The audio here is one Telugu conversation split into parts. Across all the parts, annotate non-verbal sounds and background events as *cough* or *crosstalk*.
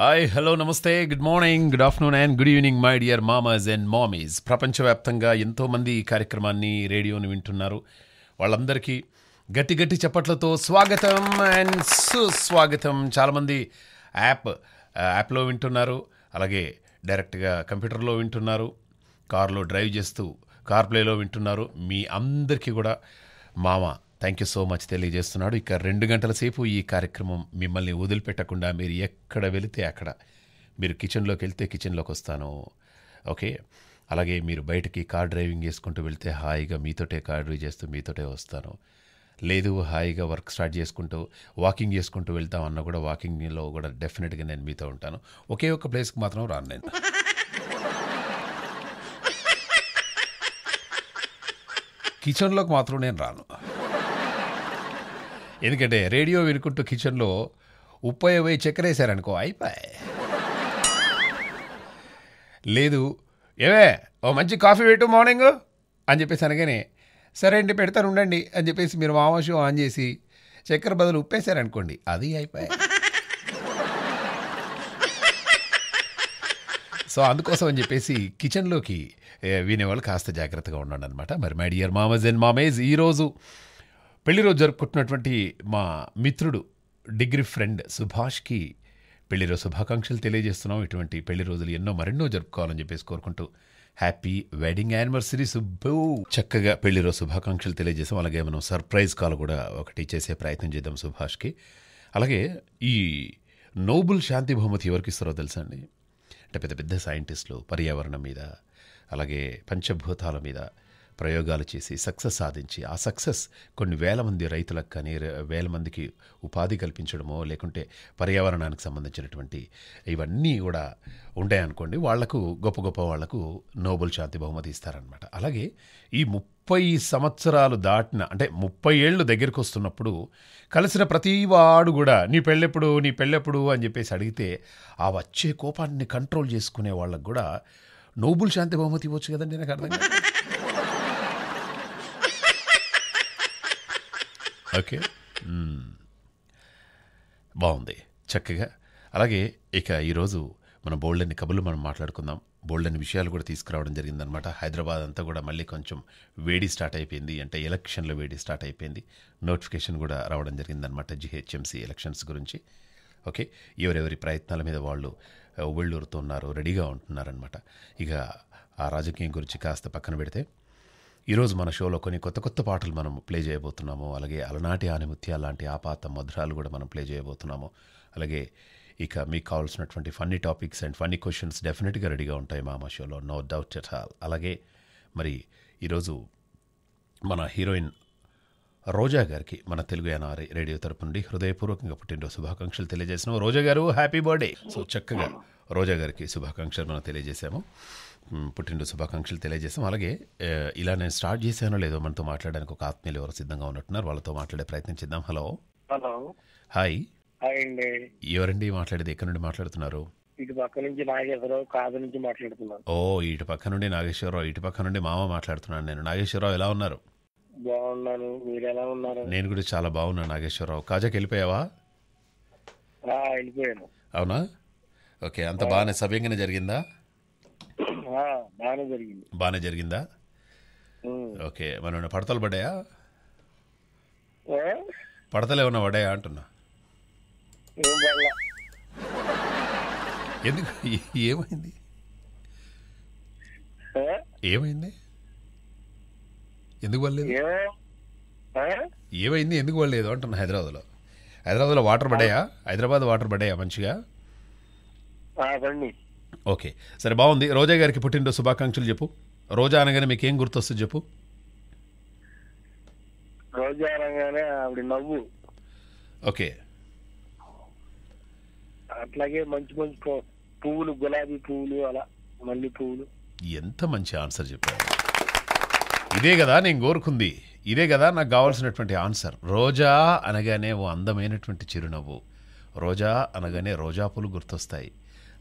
Hi hello namaste good morning good afternoon and good evening my dear mamas and mamis ప్రపంచవ్యాప్తంగా ఎంతోమంది ఈ కార్యక్రమాన్ని రేడియోని వింటున్నారు వాళ్ళందరికీ గట్టి గట్టి చప్పట్లతో స్వాగతం అండ్ సుస్వాగతం చాలామంది యాప్ యాప్లో వింటున్నారు అలాగే డైరెక్ట్గా కంప్యూటర్లో వింటున్నారు కార్లో డ్రైవ్ చేస్తూ కార్ ప్లేలో వింటున్నారు మీ అందరికీ కూడా మామ థ్యాంక్ యూ సో మచ్ తెలియజేస్తున్నాడు ఇక రెండు గంటల సేపు ఈ కార్యక్రమం మిమ్మల్ని వదిలిపెట్టకుండా మీరు ఎక్కడ వెళితే అక్కడ మీరు కిచెన్లోకి వెళ్తే కిచెన్లోకి వస్తాను ఓకే అలాగే మీరు బయటకి కార్ డ్రైవింగ్ చేసుకుంటూ వెళ్తే హాయిగా మీతోటే కార్ డ్రైవ్ చేస్తూ మీతోటే వస్తాను లేదు హాయిగా వర్క్ స్టార్ట్ చేసుకుంటూ వాకింగ్ చేసుకుంటూ వెళ్తాం అన్న కూడా వాకింగ్లో కూడా డెఫినెట్గా నేను మీతో ఉంటాను ఒకే ఒక ప్లేస్కి మాత్రం రాను నేను కిచెన్లోకి మాత్రం నేను రాను ఎందుకంటే రేడియో వినుకుంటూ కిచెన్లో ఉప్పై పోయి చక్కెర వేసారనుకో అయిపోయి లేదు ఏవే ఓ మంచి కాఫీ పెట్టు మార్నింగ్ అని చెప్పేసి అనగానే సరే అండి పెడతాను ఉండండి అని చెప్పేసి మీరు మామోషం ఆన్ చేసి చక్కెర బదులు ఉప్పేశారనుకోండి అది అయిపోయి సో అందుకోసం అని చెప్పేసి కిచెన్లోకి వినేవాళ్ళు కాస్త జాగ్రత్తగా ఉండండి అనమాట మరి my dear mamas and mamis ఈరోజు పెళ్లి రోజు జరుపుకుంటున్నటువంటి మా మిత్రుడు డిగ్రీ ఫ్రెండ్ సుభాష్కి పెళ్లి రోజు శుభాకాంక్షలు తెలియజేస్తున్నాం ఇటువంటి పెళ్లి రోజులు ఎన్నో మరెన్నో జరుపుకోవాలని చెప్పేసి కోరుకుంటూ హ్యాపీ వెడ్డింగ్ యానివర్సరీ సుబ్బు చక్కగా పెళ్లి రోజు శుభాకాంక్షలు తెలియజేసాం అలాగే మనం సర్ప్రైజ్ కాల్ కూడా ఒకటి చేసే ప్రయత్నం చేద్దాం సుభాష్కి అలాగే ఈ నోబుల్ శాంతి బహుమతి ఎవరికి ఇస్తారో తెలుసా అండి అంటే పెద్ద పెద్ద సైంటిస్టులు పర్యావరణం మీద అలాగే పంచభూతాల మీద ప్రయోగాలు చేసి సక్సెస్ సాధించి ఆ సక్సెస్ కొన్ని వేల మంది రైతులకు కానీ వేల మందికి ఉపాధి కల్పించడమో లేకుంటే పర్యావరణానికి సంబంధించినటువంటి ఇవన్నీ కూడా ఉంటాయనుకోండి వాళ్లకు గొప్ప గొప్ప వాళ్లకు నోబెల్ శాంతి బహుమతి ఇస్తారనమాట అలాగే ఈ ముప్పై సంవత్సరాలు దాటిన అంటే ముప్పై ఏళ్ళు దగ్గరికి వస్తున్నప్పుడు కలిసిన ప్రతి వాడు కూడా నీ పెళ్ళెప్పుడు నీ పెళ్ళెప్పుడు అని చెప్పేసి అడిగితే ఆ వచ్చే కోపాన్ని కంట్రోల్ చేసుకునే వాళ్ళకు కూడా నోబుల్ శాంతి బహుమతి ఇవ్వచ్చు కదండి నాకు అర్థం కాదు ఓకే బాగుంది చక్కగా అలాగే ఇక ఈరోజు మన బోల్డన్ని కబుర్లు మనం మాట్లాడుకుందాం బోల్డెన్ విషయాలు కూడా తీసుకురావడం జరిగిందనమాట హైదరాబాద్ అంతా కూడా మళ్ళీ కొంచెం వేడి స్టార్ట్ అయిపోయింది అంటే ఎలక్షన్ల వేడి స్టార్ట్ అయిపోయింది నోటిఫికేషన్ కూడా రావడం జరిగిందనమాట జిహెచ్ఎంసీ ఎలక్షన్స్ గురించి ఓకే ఎవరెవరి ప్రయత్నాల మీద వాళ్ళు ఉన్నారు రెడీగా ఉంటున్నారనమాట ఇక ఆ రాజకీయం గురించి కాస్త పక్కన పెడితే ఈరోజు మన షోలో కొన్ని కొత్త కొత్త పాటలు మనం ప్లే చేయబోతున్నాము అలాగే అలనాటి ఆనిముత్య లాంటి ఆపాత మధురాలు కూడా మనం ప్లే చేయబోతున్నాము అలాగే ఇక మీకు కావాల్సినటువంటి funny topics and funny questions డెఫినెట్గా రెడీగా ఉంటాయి మా మా షోలో నో డౌట్ ఎట్ ఆల్ అలాగే మరి ఈరోజు మన హీరోయిన్ రోజా గారికి మన తెలుగు ఎన్ఆర్ఐ రేడియో తరపు నుండి హృదయపూర్వకంగా పుట్టినరోజు శుభాకాంక్షలు తెలియజేసినాము రోజా గారు హ్యాపీ బర్త్డే సో చక్కగా రోజా గారికి శుభాకాంక్షలు మనం తెలియజేశాము పుట్టినరోజు శుభాకాంక్షలు తెలియజేస్తాం అలాగే ఇలా నేను స్టార్ట్ చేశానో లేదో మనతో మాట్లాడడానికి ఒక ఆత్మీయులు ఎవరు సిద్ధంగా ఉన్నట్టున్నారు వాళ్ళతో మాట్లాడే ప్రయత్నం చేద్దాం హలో హలో హాయ్ హాయ్ అండి ఎవరండి మాట్లాడేది ఎక్కడి నుండి మాట్లాడుతున్నారు ఇటు పక్క నుంచి నాగేశ్వరరావు కాదు నుంచి మాట్లాడుతున్నాను ఓ ఇటు పక్క నుండి నాగేశ్వరరావు ఇటు పక్క నుండి మామ మాట్లాడుతున్నాను నేను నాగేశ్వరరావు ఎలా ఉన్నారు బాగున్నాను మీరు ఎలా ఉన్నారు నేను కూడా చాలా బాగున్నాను నాగేశ్వరరావు కాజాకి వెళ్ళిపోయావా వెళ్ళిపోయాను అవునా ఓకే అంత బాగానే సవ్యంగానే జరిగిందా బాగానే జరిగిందా ఓకే మన పడతలు పడ్డాయా పడతలు ఏమన్నా పడ్డాయా అంటున్నా ఎందుకు ఏమైంది ఏమైంది ఎందుకు పడలేదు ఏమైంది ఎందుకు పడలేదు అంటున్నా హైదరాబాద్లో హైదరాబాద్లో వాటర్ పడ్డాయా హైదరాబాద్ వాటర్ పడ్డాయా మంచిగా ఓకే సరే బాగుంది రోజా గారికి పుట్టినరోజు శుభాకాంక్షలు చెప్పు రోజా అనగానే మీకు ఏం గుర్తొస్తుంది చెప్పు రోజా అనగానే ఆవిడ నవ్వు ఓకే అట్లాగే మంచి మంచి పువ్వులు గులాబీ పువ్వులు అలా మల్లి పువ్వులు ఎంత మంచి ఆన్సర్ చెప్పారు ఇదే కదా నేను కోరుకుంది ఇదే కదా నాకు కావాల్సినటువంటి ఆన్సర్ రోజా అనగానే ఓ అందమైనటువంటి చిరునవ్వు రోజా అనగానే రోజా పూలు గుర్తొస్తాయి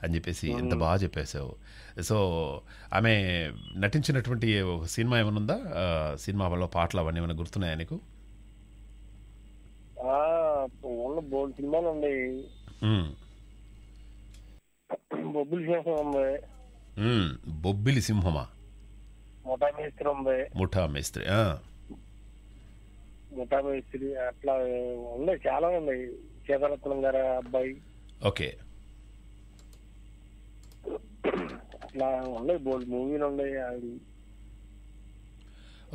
అని చెప్పేసి ఎంత బాగా చెప్పేశావు సో ఆమె నటించినటువంటి ఒక సినిమా ఏమైనా ఉందా సినిమా వల్ల పాటలు అవన్నీ ఏమైనా గుర్తున్నాయా నీకు సినిమాలు ఉన్నాయి బొబ్బిలి సింహం ఉంది బొబ్బిలి సింహమా ముఠా మేస్త్రి ఉంది ముఠా మేస్త్రి ముఠా మేస్త్రి అట్లా ఉన్నాయి చాలా ఉన్నాయి సీతారత్నం గారు అబ్బాయి ఓకే అట్లా ఉన్నాయి బోల్డ్ మూవీలు ఉన్నాయి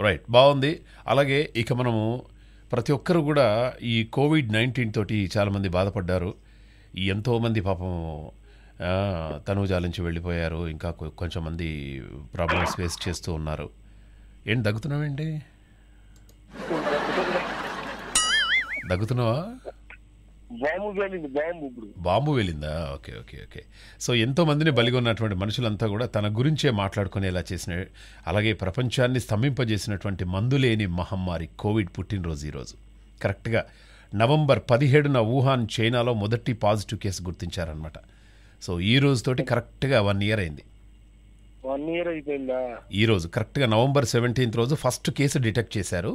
రైట్ బాగుంది అలాగే ఇక మనము ప్రతి ఒక్కరు కూడా ఈ కోవిడ్ నైన్టీన్ తోటి చాలామంది బాధపడ్డారు ఎంతోమంది పాపం తను నుంచి వెళ్ళిపోయారు ఇంకా కొంచెం మంది ప్రాబ్లమ్స్ ఫేస్ చేస్తూ ఉన్నారు ఏంటి దగ్గుతున్నావండి దగ్గుతున్నావా బాంబు వెళ్ళిందా ఓకే ఓకే ఓకే సో ఎంతో మందిని బలిగొన్నటువంటి మనుషులంతా కూడా తన గురించే మాట్లాడుకునేలా చేసిన అలాగే ప్రపంచాన్ని స్తంభింపజేసినటువంటి మందులేని మహమ్మారి కోవిడ్ పుట్టినరోజు ఈరోజు కరెక్ట్గా నవంబర్ పదిహేడున వుహాన్ చైనాలో మొదటి పాజిటివ్ కేసు గుర్తించారనమాట సో ఈ రోజుతోటి కరెక్ట్గా వన్ ఇయర్ అయింది వన్ ఇయర్ అయిపోయిందా ఈ రోజు కరెక్ట్గా నవంబర్ సెవెంటీన్త్ రోజు ఫస్ట్ కేసు డిటెక్ట్ చేశారు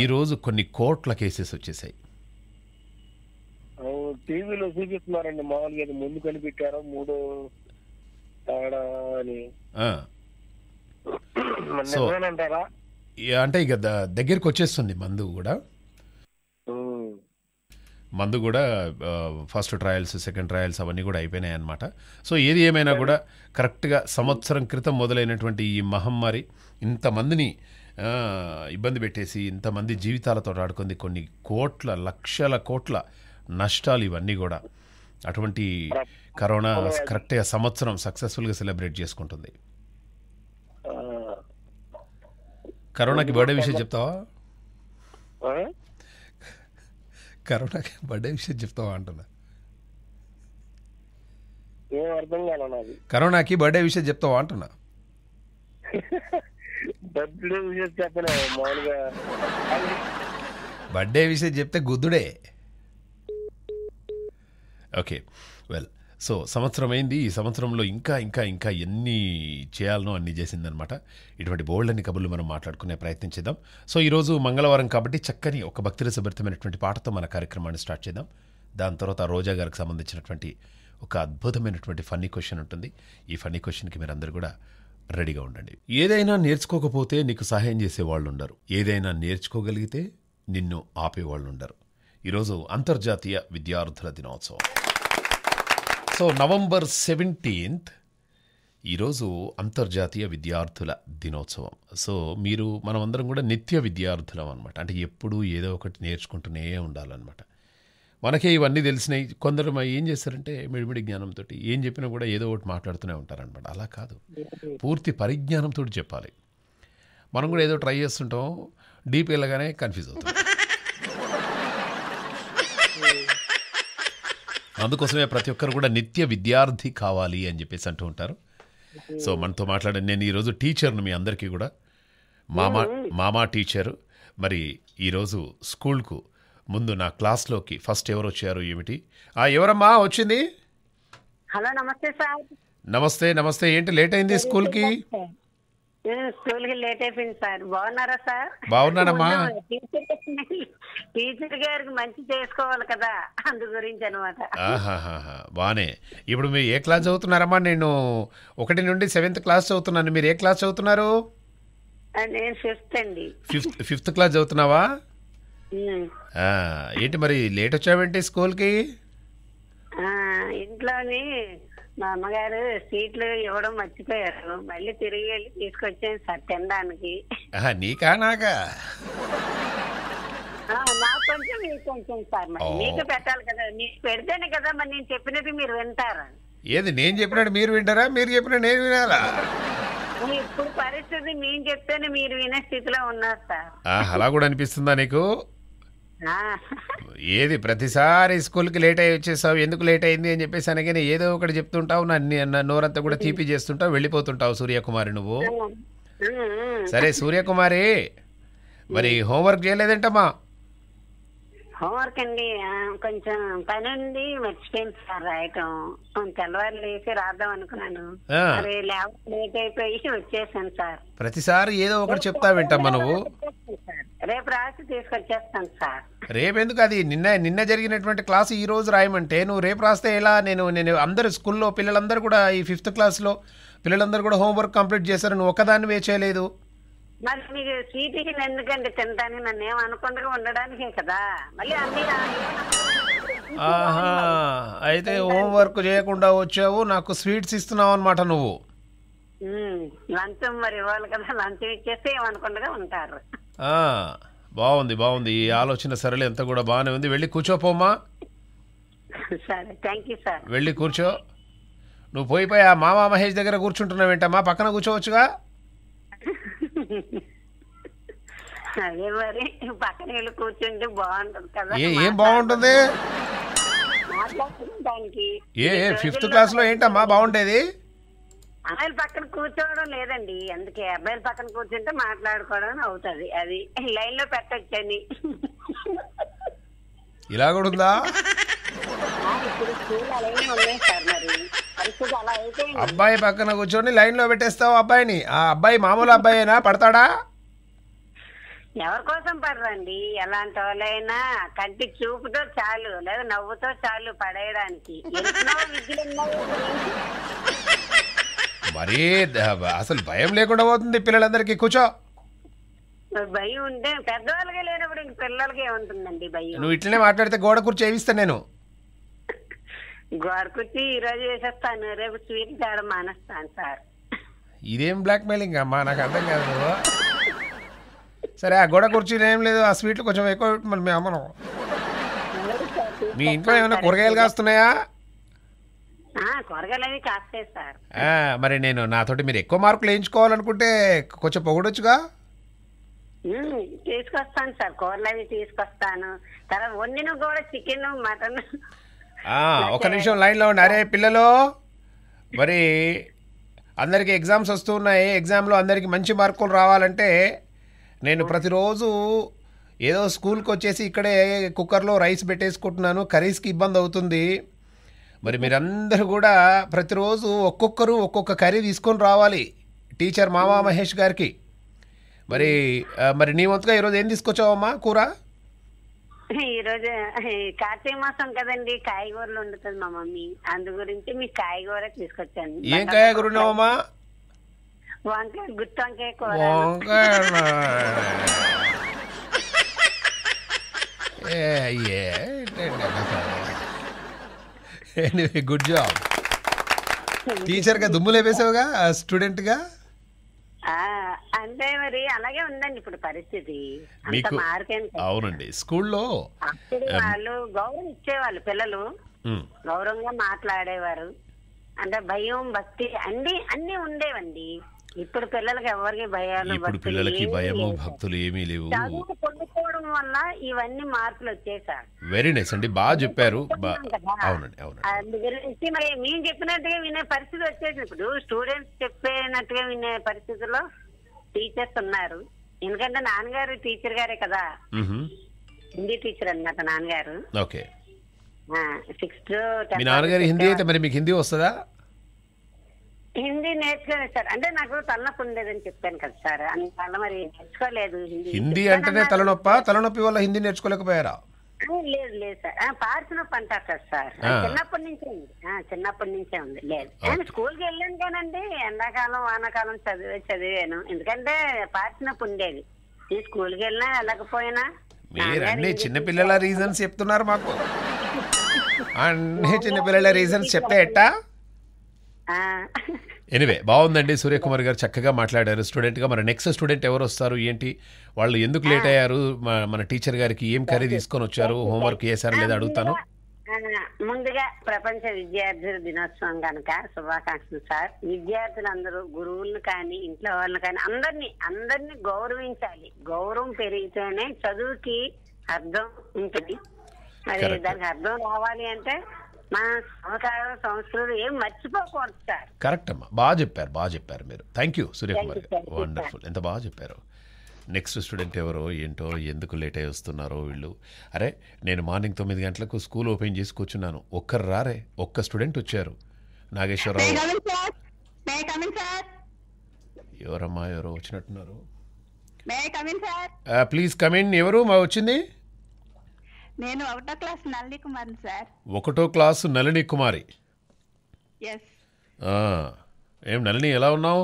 ఈ రోజు కొన్ని కోట్ల కేసెస్ వచ్చేసాయి టీవీలో చూపిస్తున్నారండి మామూలుగా ముందు కనిపెట్టారు మూడో అంటే ఇక దగ్గరికి వచ్చేస్తుంది మందు కూడా మందు కూడా ఫస్ట్ ట్రయల్స్ సెకండ్ ట్రయల్స్ అవన్నీ కూడా అయిపోయినాయి అనమాట సో ఏది ఏమైనా కూడా కరెక్ట్గా సంవత్సరం క్రితం మొదలైనటువంటి ఈ మహమ్మారి ఇంతమందిని ఇబ్బంది పెట్టేసి ఇంతమంది జీవితాలతో ఆడుకుంది కొన్ని కోట్ల లక్షల కోట్ల నష్టాలు ఇవన్నీ కూడా అటువంటి కరోనా గా సంవత్సరం సక్సెస్ఫుల్గా సెలబ్రేట్ చేసుకుంటుంది కరోనాకి బర్త్డే విషయం చెప్తావా కరోనాకి బర్త్డే విషయం చెప్తావా అంటున్నా కరోనాకి బర్త్డే విషయం చెప్తావా అంటున్నా బర్త్డే విషయం చెప్తే గుద్దుడే ఓకే వెల్ సో సంవత్సరం అయింది ఈ సంవత్సరంలో ఇంకా ఇంకా ఇంకా ఎన్ని చేయాలనో అన్ని చేసిందనమాట ఇటువంటి బోల్డ్ అన్ని కబుర్లు మనం మాట్లాడుకునే ప్రయత్నం చేద్దాం సో ఈరోజు మంగళవారం కాబట్టి చక్కని ఒక రసభరితమైనటువంటి పాటతో మన కార్యక్రమాన్ని స్టార్ట్ చేద్దాం దాని తర్వాత రోజా గారికి సంబంధించినటువంటి ఒక అద్భుతమైనటువంటి ఫన్నీ క్వశ్చన్ ఉంటుంది ఈ ఫన్నీ క్వశ్చన్కి మీరందరూ కూడా రెడీగా ఉండండి ఏదైనా నేర్చుకోకపోతే నీకు సహాయం చేసే వాళ్ళు ఉండరు ఏదైనా నేర్చుకోగలిగితే నిన్ను ఆపేవాళ్ళు ఉండరు ఈరోజు అంతర్జాతీయ విద్యార్థుల దినోత్సవం సో నవంబర్ సెవెంటీన్త్ ఈరోజు అంతర్జాతీయ విద్యార్థుల దినోత్సవం సో మీరు మనమందరం కూడా నిత్య విద్యార్థులం అనమాట అంటే ఎప్పుడూ ఏదో ఒకటి నేర్చుకుంటూనే ఉండాలన్నమాట మనకే ఇవన్నీ తెలిసినాయి కొందరు ఏం చేస్తారంటే మిడిమిడి జ్ఞానంతో ఏం చెప్పినా కూడా ఏదో ఒకటి మాట్లాడుతూనే ఉంటారనమాట అలా కాదు పూర్తి పరిజ్ఞానంతో చెప్పాలి మనం కూడా ఏదో ట్రై చేస్తుంటాం డీప్ వెళ్ళగానే కన్ఫ్యూజ్ అవుతాం అందుకోసమే ప్రతి ఒక్కరు కూడా నిత్య విద్యార్థి కావాలి అని చెప్పేసి అంటూ ఉంటారు సో మనతో మాట్లాడే నేను ఈరోజు టీచర్ను మీ అందరికీ కూడా మామా మామా టీచరు మరి ఈరోజు స్కూల్కు ముందు నా క్లాస్లోకి ఫస్ట్ ఎవరు వచ్చారు ఏమిటి ఆ ఎవరమ్మా వచ్చింది హలో నమస్తే సార్ నమస్తే నమస్తే ఏంటి లేట్ అయింది స్కూల్కి స్కూల్ కి లేట్ అయిపోయింది సార్ బాగున్నారా సార్ బాగున్నానమ్మా టీచర్ గారికి మంచి చేసుకోవాలి కదా అందు గురించి అనమాట బానే ఇప్పుడు మీరు ఏ క్లాస్ చదువుతున్నారమ్మా నేను ఒకటి నుండి సెవెంత్ క్లాస్ చదువుతున్నాను మీరు ఏ క్లాస్ చదువుతున్నారు నేను ఫిఫ్త్ అండి ఫిఫ్త్ ఫిఫ్త్ క్లాస్ చదువుతున్నావా ఏంటి మరి లేట్ వచ్చావేంటి స్కూల్కి ఇంట్లోని మా అమ్మగారు సీట్లు ఇవ్వడం మర్చిపోయారు మళ్ళీ తిరిగి వెళ్ళి తీసుకొచ్చాను సార్ తినడానికి నీకా నాకా సార్ మరి మీకు పెట్టాలి కదా మీకు పెడితేనే కదా మరి నేను చెప్పినది మీరు వింటారు ఏది నేను చెప్పినట్టు మీరు వింటారా మీరు చెప్పిన నేను వినాలా ఇప్పుడు పరిస్థితి నేను చెప్తేనే మీరు వినే స్థితిలో ఉన్నారు సార్ అలా కూడా అనిపిస్తుందా నీకు ఏది ప్రతిసారి స్కూల్కి లేట్ అయ్యి వచ్చేసావు ఎందుకు లేట్ అయింది అని చెప్పేసి అనగానే ఏదో ఒకటి చెప్తుంటావు నా నోరంతా కూడా తీపి చేస్తుంటావు వెళ్ళిపోతుంటావు సూర్యకుమారి నువ్వు సరే సూర్యకుమారి మరి హోంవర్క్ చేయలేదంటమ్మా హోంవర్క్ అండి కొంచెం పని ఉంది మర్చిపోయింది సార్ రాయటం తెల్లవారు లేచి రాద్దాం అనుకున్నాను లేట్ అయిపోయి వచ్చేసాను సార్ ప్రతిసారి ఏదో ఒకటి చెప్తా వింటమ్మా నువ్వు రేపు రాసి తీసుకొచ్చేస్తాను సార్ రేపెందుకు అది నిన్న నిన్న జరిగినటువంటి క్లాస్ ఈ రోజు రాయమంటే నువ్వు రేపు రాస్తే ఎలా నేను నేను అందరు స్కూల్లో పిల్లలందరూ కూడా ఈ ఫిఫ్త్ క్లాస్లో పిల్లలందరూ కూడా హోంవర్క్ కంప్లీట్ చేశారు నువ్వు ఒక్కదాన్ని వేయలేదు మరి మీకు స్వీట్ ఎందుకంటే తినడానికి నన్ను ఏం అనుకుండా ఉండడానికి కదా మళ్ళీ అన్ని ఆహా అయితే హోంవర్క్ చేయకుండా వచ్చావు నాకు స్వీట్స్ ఇస్తున్నావు అనమాట నువ్వు లంచం మరి ఇవ్వాలి కదా లంచం ఇచ్చేస్తే ఏమనుకుండా ఉంటారు బాగుంది బాగుంది ఈ ఆలోచన సరళి ఎంత కూడా బాగానే ఉంది వెళ్ళి కూర్చోపోమ్మా సరే థ్యాంక్ యూ సార్ వెళ్ళి కూర్చో నువ్వు పోయిపోయి ఆ మామా మహేష్ దగ్గర కూర్చుంటున్నావు ఏంటమ్మా పక్కన కూర్చోవచ్చుగా *laughs* అదే మరి పక్కన వెళ్ళి కూర్చుంటే బాగుంటది కదా ఏం బాగుంటుంది మాట్లాడుకోవడానికి ఏ ఫిఫ్త్ క్లాస్ లో ఏంటమ్మా బాగుండేది అమ్మాయిల పక్కన కూర్చోవడం లేదండి అందుకే అబ్బాయిల పక్కన కూర్చుంటే మాట్లాడుకోవడం అవుతుంది అది లైన్ లో పెట్టొచ్చని ఇలా కూడా ఉందా ఇప్పుడు స్కూల్ అలాగే ఉన్నాయి సార్ మరి అబ్బాయి పక్కన కూర్చొని లైన్ లో పెట్టేస్తావు అబ్బాయిని ఆ అబ్బాయి మామూలు అబ్బాయినా పడతాడా ఎవరి కోసం పడరండి ఎలాంటి వాళ్ళైనా కంటి చూపుతో చాలు లేదా నవ్వుతో చాలు పడేయడానికి మరీ అసలు భయం లేకుండా పోతుంది పిల్లలందరికీ కూర్చో భయం ఉంటే పెద్దవాళ్ళకే లేనప్పుడు ఇంక పిల్లలకే ఉంటుందండి భయం నువ్వు ఇట్లనే మాట్లాడితే గోడ కూర్చో ఏవిస్తా నేను గోరకొచ్చి ఈ రోజు వేసేస్తాను రేపు స్వీట్ దాడ మానేస్తాను సార్ ఇదేం బ్లాక్ మెయిలింగ్ అమ్మా నాకు అర్థం కాదు సరే ఆ గోడ కూర్చుని ఏం లేదు ఆ స్వీట్లు కొంచెం ఎక్కువ మరి మేము అమ్మను మీ ఇంట్లో ఏమైనా కూరగాయలు కాస్తున్నాయా కూరగాయలు అవి కాస్తాయి సార్ మరి నేను నాతోటి మీరు ఎక్కువ మార్కులు వేయించుకోవాలనుకుంటే కొంచెం పొగడొచ్చుగా తీసుకొస్తాను సార్ కూరలు అవి తీసుకొస్తాను తర్వాత వండిన కూడా చికెన్ మటన్ ఒక నిమిషం లైన్లో ఉండి అరే పిల్లలు మరి అందరికీ ఎగ్జామ్స్ వస్తున్నాయి ఎగ్జామ్లో అందరికీ మంచి మార్కులు రావాలంటే నేను ప్రతిరోజు ఏదో స్కూల్కి వచ్చేసి ఇక్కడే కుక్కర్లో రైస్ పెట్టేసుకుంటున్నాను కర్రీస్కి ఇబ్బంది అవుతుంది మరి మీరందరూ కూడా ప్రతిరోజు ఒక్కొక్కరు ఒక్కొక్క కర్రీ తీసుకొని రావాలి టీచర్ మామా మహేష్ గారికి మరి మరి నీ వంతుగా ఈరోజు ఏం తీసుకొచ్చావమ్మా కూర ఈ రోజు కార్తీక మాసం కదండి కాయగూరలు వండుతుంది మా మమ్మీ అందు గురించి మీ కాయగూర తీసుకొచ్చాను ఏం కాయగూర ఉన్నావమ్మా వంకాయ గుత్తి వంకాయ కూర వంకాయ గుడ్ జాబ్ టీచర్ గా దుమ్ములు వేసావుగా స్టూడెంట్ గా అంటే మరి అలాగే ఉందండి ఇప్పుడు పరిస్థితి అంత మీకు అవునండి స్కూల్లో అప్పుడు వాళ్ళు గౌరవం ఇచ్చేవాళ్ళు పిల్లలు గౌరవంగా మాట్లాడేవారు అంటే భయం భక్తి అన్ని అన్ని ఉండేవండి ఇప్పుడు పిల్లలకి ఎవరికి భయాలు ఇప్పుడు పిల్లలకి భయము భక్తులు ఏమీ లేవు వల్ల ఇవన్నీ మార్పులు వచ్చాయి వెరీ నైస్ అండి బాగా చెప్పారు అవునండి అవునండి అందుగురించి మరి మేము చెప్పినట్టుగా వినే పరిస్థితి వచ్చేసి ఇప్పుడు స్టూడెంట్స్ చెప్పినట్టుగా వినే పరిస్థితుల్లో టీచర్స్ ఉన్నారు ఎందుకంటే నాన్నగారు టీచర్ గారే కదా హిందీ టీచర్ అన్నమాట నాన్నగారు ఓకే సిక్స్త్ మీ నాన్నగారు హిందీ అయితే మరి మీకు హిందీ వస్తుందా హిందీ నేర్చుకోలేదు సార్ అంటే నాకు తలనొప్పి ఉండేదని చెప్పాను కదా సార్ అందువల్ల మరి నేర్చుకోలేదు హిందీ హిందీ అంటేనే తలనొప్ప తలనొప్పి వల్ల హిందీ నేర్చుకోలేకపోయారా లేదు లేదు సార్ పార్స్ నొప్పి అంటారు కదా సార్ చిన్నప్పటి నుంచే ఉంది చిన్నప్పటి నుంచే ఉంది లేదు నేను స్కూల్కి వెళ్ళాను కానండి ఎండాకాలం వానాకాలం చదివే చదివాను ఎందుకంటే పార్స్ నొప్పి ఉండేది ఈ స్కూల్కి వెళ్ళినా వెళ్ళకపోయినా మీరన్నీ చిన్నపిల్లల రీజన్స్ చెప్తున్నారు మాకు అన్నీ *laughs* చిన్నపిల్లల రీజన్స్ చెప్తే ఎట్టా ఎనివే బాగుందండి సూర్యకుమార్ గారు చక్కగా మాట్లాడారు స్టూడెంట్ గా మన నెక్స్ట్ స్టూడెంట్ ఎవరు వస్తారు ఏంటి వాళ్ళు ఎందుకు లేట్ అయ్యారు మన టీచర్ గారికి ఏం కర్రీ తీసుకొని వచ్చారు హోంవర్క్ చేశారు లేదా అడుగుతాను ముందుగా ప్రపంచ విద్యార్థుల దినోత్సవం కనుక శుభాకాంక్షలు సార్ విద్యార్థులందరూ గురువులను కానీ ఇంట్లో వాళ్ళని కానీ అందరినీ అందరినీ గౌరవించాలి గౌరవం పెరిగితేనే చదువుకి అర్థం ఉంటుంది మరి దానికి అర్థం రావాలి అంటే కరెక్ట్ అమ్మా బాగా చెప్పారు బాగా చెప్పారు మీరు థ్యాంక్ యూ సూర్యకుమార్ వండర్ఫుల్ ఎంత బాగా చెప్పారు నెక్స్ట్ స్టూడెంట్ ఎవరో ఏంటో ఎందుకు లేట్ అయి వస్తున్నారో వీళ్ళు అరే నేను మార్నింగ్ తొమ్మిది గంటలకు స్కూల్ ఓపెన్ చేసి కూర్చున్నాను ఒక్కరు రారే ఒక్క స్టూడెంట్ వచ్చారు నాగేశ్వరరావు ఎవరమ్మా ఎవరో వచ్చినట్టున్నారు ప్లీజ్ కమిన్ uh, ఎవరు మా వచ్చింది నేను ఒకటో క్లాస్ నళిని కుమార్ సార్ ఒకటో క్లాస్ నళిని కుమారి ఎస్ ఏం నళిని ఎలా ఉన్నావు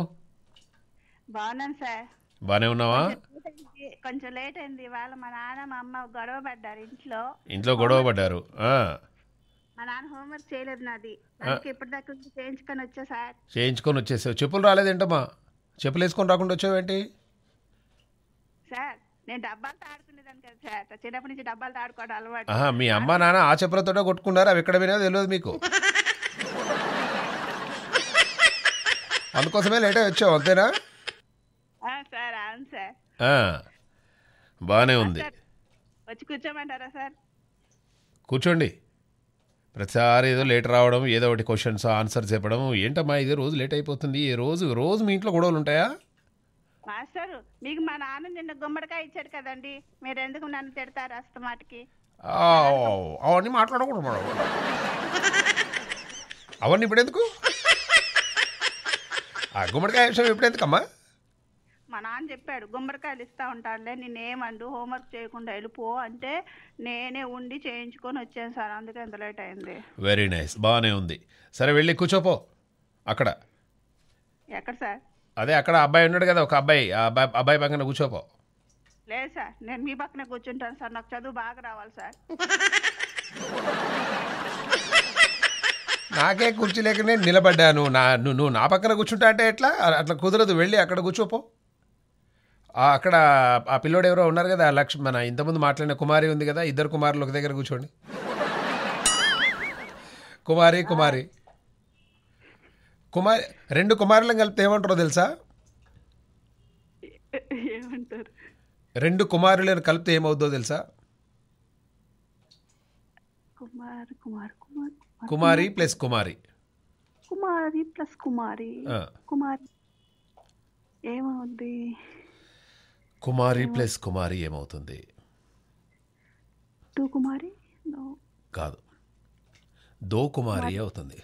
బాగున్నాను సార్ బానే ఉన్నావా కొంచెం లేట్ అయింది ఇవాళ మా నాన్న మా అమ్మ గొడవ పడ్డారు ఇంట్లో ఇంట్లో గొడవ పడ్డారు మా నాన్న హోంవర్క్ చేయలేదు నాది ఇప్పటిదాకా చేయించుకొని వచ్చా సార్ చేయించుకొని వచ్చేసావు చెప్పులు రాలేదేంటమ్మా చెప్పులు వేసుకొని రాకుండా వచ్చావేంటి సార్ నేను డబ్బాలు చిన్నప్పటి నుంచి డబ్బాలు అలవాటు మీ అమ్మ నాన్న ఆ చెప్పులతోనే కొట్టుకున్నారు అవి ఎక్కడ వినా తెలియదు మీకు అందుకోసమే లేట్ వచ్చావు అంతేనా సార్ అవును సార్ బాగానే ఉంది వచ్చి కూర్చోమంటారా సార్ కూర్చోండి ప్రతిసారి ఏదో లేట్ రావడం ఏదో ఒకటి క్వశ్చన్స్ ఆన్సర్ చెప్పడం ఏంటమ్మా ఇదే రోజు లేట్ అయిపోతుంది ఏ రోజు రోజు మీ ఇంట్లో గొడవలు ఉంటాయా మాస్టర్ మీకు మా నాన్న నిన్న గుమ్మడికాయ ఇచ్చాడు కదండి మీరు ఎందుకు నన్ను తిడతారు అస్తమాటికి అవన్నీ మాట్లాడకూడదు మేడం అవన్నీ ఇప్పుడు ఎందుకు ఆ గుమ్మడికాయ విషయం ఇప్పుడు ఎందుకమ్మా మా నాన్న చెప్పాడు గుమ్మడికాయలు ఇస్తా ఉంటాడులే నేనేమండు హోంవర్క్ చేయకుండా వెళ్ళిపో అంటే నేనే ఉండి చేయించుకొని వచ్చాను సార్ అందుకే ఎంత లేట్ అయింది వెరీ నైస్ బాగానే ఉంది సరే వెళ్ళి కూర్చోపో అక్కడ ఎక్కడ సార్ అదే అక్కడ అబ్బాయి ఉన్నాడు కదా ఒక అబ్బాయి అబ్బాయి పక్కన కూర్చోపో లేదు సార్ నేను మీ పక్కన కూర్చుంటాను సార్ నాకు చదువు బాగా రావాలి సార్ నాకే కూర్చోలేకనే లేక నేను నిలబడ్డాను నా నువ్వు నా పక్కన కూర్చుంటా అంటే ఎట్లా అట్లా కుదరదు వెళ్ళి అక్కడ కూర్చోపో అక్కడ ఆ పిల్లోడు ఎవరో ఉన్నారు కదా లక్ష్మి మన ఇంతకుముందు మాట్లాడిన కుమారి ఉంది కదా ఇద్దరు కుమారులు ఒక దగ్గర కూర్చోండి కుమారి కుమారి కుమారి రెండు కుమారులను కలిపితే ఏమంటారో తెలుసా ఏమంటారు రెండు కుమారులను కలిపితే ఏమవుద్దో తెలుసా కుమారి ప్లస్ కుమారి కుమారి ప్లస్ కుమారి కుమారి ఏమవుద్ది కుమారి ప్లస్ కుమారి ఏమవుతుంది టూ కుమారి కాదు దో కుమారి అవుతుంది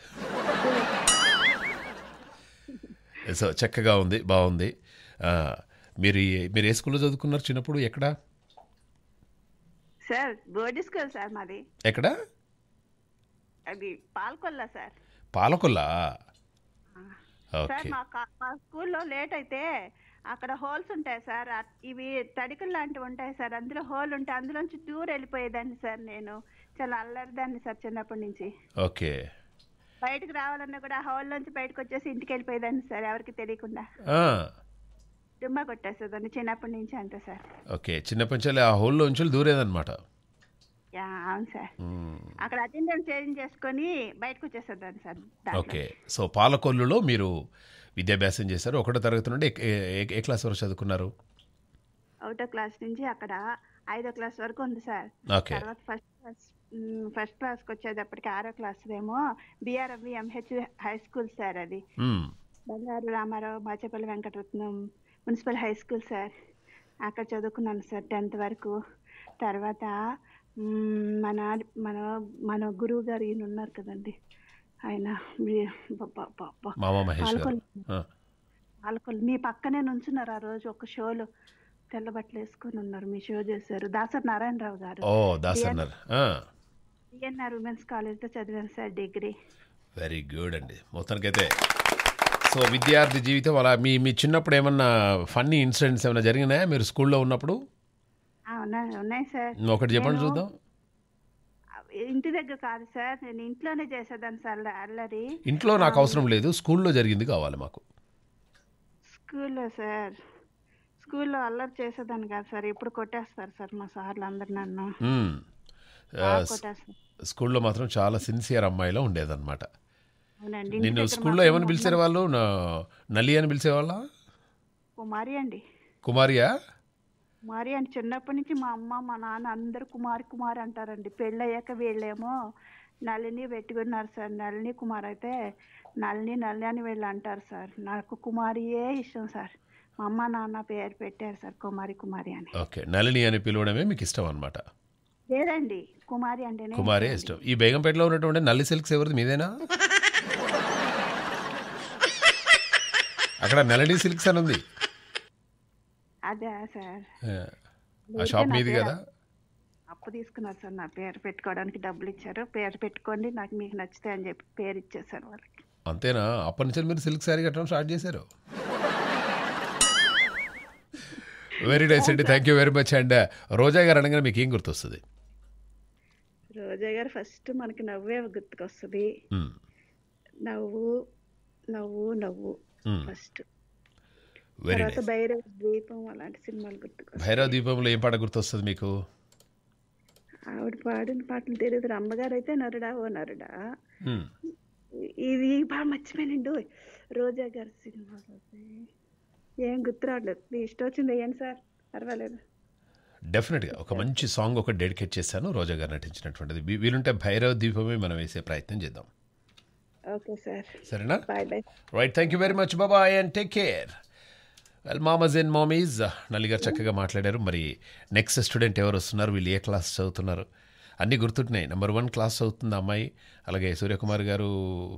సో చక్కగా ఉంది బాగుంది మీరు మీరు ఏ స్కూల్లో చదువుకున్నారు చిన్నప్పుడు ఎక్కడ సార్ బోర్డ్ స్కూల్ సార్ మాది ఎక్కడ అది పాలకొల్ల సార్ పాలకొల్ల సార్ మా స్కూల్లో లేట్ అయితే అక్కడ హోల్స్ ఉంటాయి సార్ ఇవి తడికలు లాంటివి ఉంటాయి సార్ అందులో హోల్ ఉంటాయి అందులోంచి టూర్ వెళ్ళిపోయేదాన్ని సార్ నేను చాలా అల్లరిదాన్ని సార్ చిన్నప్పటి నుంచి ఓకే బయటకు రావాలన్నా కూడా హాల్ నుంచి బయటకు వచ్చేసి ఇంటికి వెళ్ళిపోయేదాన్ని సార్ ఎవరికి తెలియకుండా దుమ్మ కొట్టేసేదాన్ని చిన్నప్పటి నుంచి అంతే సార్ ఓకే చిన్నప్పటి నుంచి ఆ హోల్లో నుంచి దూరేదన్నమాట అవును సార్ అక్కడ అటెండెన్స్ చేంజ్ చేసుకొని బయటకు వచ్చేసేదాన్ని సార్ ఓకే సో పాలకొల్లులో మీరు విద్యాభ్యాసం చేశారు ఒకటో తరగతి నుండి ఏ క్లాస్ వరకు చదువుకున్నారు ఒకటో క్లాస్ నుంచి అక్కడ ఐదో క్లాస్ వరకు ఉంది sir okay first class first క్లాస్కి వచ్చేటప్పటికి ఆరో క్లాస్ ఏమో BRMV MH high school sir అది Bangaru Ramarao Machepalli Venkataratnam municipal high school sir అక్కడ చదువుకున్నాను సార్ టెన్త్ వరకు తర్వాత మన మన మన గురువు గారు ఈయన ఉన్నారు కదండి ఆయన పాలకొల్లు మీ పక్కనే నుంచున్నారు ఆ రోజు ఒక షోలో తెల్లబట్టలు వేసుకొని ఉన్నారు మీ షో చేశారు దాసర్ నారాయణరావు గారు ఈఎన్ఆర్ ఉమెన్స్ కాలేజ్లో చదివాను సార్ డిగ్రీ వెరీ గుడ్ అండి మొత్తానికైతే సో విద్యార్థి జీవితం అలా మీ మీ చిన్నప్పుడు ఏమన్నా ఫన్నీ ఇన్సిడెంట్స్ ఏమైనా జరిగినాయా మీరు స్కూల్లో ఉన్నప్పుడు ఉన్నాయి సార్ ఒకటి చెప్పండి చూద్దాం ఇంటి దగ్గర కాదు సార్ నేను ఇంట్లోనే చేసేదాన్ని సార్ అల్లరి ఇంట్లో నాకు అవసరం లేదు స్కూల్లో జరిగింది కావాలి మాకు స్కూల్లో సార్ స్కూల్లో అల్లరి చేసేదాన్ని కాదు సార్ ఇప్పుడు కొట్టేస్తారు సార్ మా సార్లు అందరు నన్ను స్కూల్లో మాత్రం చాలా సిన్సియర్ అమ్మాయిలో ఉండేదన్నమాట నిన్ను స్కూల్లో ఏమని పిలిచారు వాళ్ళు నలి అని పిలిచేవాళ్ళ కుమారి అండి కుమారియా కుమారి అని చిన్నప్పటి నుంచి మా అమ్మ మా నాన్న అందరు కుమారి కుమారి అంటారండి పెళ్ళయ్యాక వీళ్ళేమో నళిని పెట్టుకున్నారు సార్ నళిని కుమార్ అయితే నళిని నల్లి అని వీళ్ళు అంటారు సార్ నాకు కుమారియే ఇష్టం సార్ మా అమ్మ నాన్న పేరు పెట్టారు సార్ కుమారి కుమారి అని ఓకే నలిని అని పిలవడమే మీకు ఇష్టం అనమాట లేదండి కుమారి అంటే కుమారే ఇష్టం ఈ బేగంపేటలో ఉన్నటువంటి నల్లి సిల్క్స్ ఎవరిది మీదేనా అక్కడ నల్లడి సిల్క్స్ అని ఉంది అదే సార్ ఆ షాప్ మీది కదా అప్పు తీసుకున్నారు సార్ నా పేరు పెట్టుకోవడానికి డబ్బులు ఇచ్చారు పేరు పెట్టుకోండి నాకు మీకు నచ్చితే అని చెప్పి పేరు ఇచ్చేసారు వాళ్ళకి అంతేనా అప్పటి నుంచి మీరు సిల్క్ శారీ కట్టడం స్టార్ట్ చేశారు వెరీ *laughs* నైస్ అండి thank you very much and Roja garu అనగానే మీకు ఏం గుర్తొస్తుంది అజయ్ గారు ఫస్ట్ మనకి నవ్వే గుర్తుకొస్తుంది నవ్వు నవ్వు నవ్వు ఫస్ట్ తర్వాత భైరవ ద్వీపం అలాంటి సినిమాలు గుర్తుకు భైరవ ద్వీపంలో పాట గుర్తొస్తుంది మీకు ఆవిడ పాడిన పాటలు తెలియదు అమ్మగారు అయితే నరుడా ఓ నరుడా ఇది బాగా మర్చిపోయినండు రోజా గారి సినిమా ఏం గుర్తురావట్లేదు మీ ఇష్టం వచ్చింది ఏంటి సార్ పర్వాలేదు డెఫినెట్గా ఒక మంచి సాంగ్ ఒక డెడికేట్ చేశాను రోజా గారు నటించినటువంటిది వీలుంటే భైరవ దీపమే మనం వేసే ప్రయత్నం చేద్దాం ఓకే సార్ సరేనా right thank you very much బాబాయ్ అండ్ టేక్ కేర్ వెల్ మామస్ అండ్ మామీస్ నల్లిగారు చక్కగా మాట్లాడారు మరి నెక్స్ట్ స్టూడెంట్ ఎవరు వస్తున్నారు వీళ్ళు ఏ క్లాస్ చదువుతున్నారు అన్నీ గుర్తుంటున్నాయి నెంబర్ వన్ క్లాస్ చదువుతుంది అమ్మాయి అలాగే సూర్యకుమార్ గారు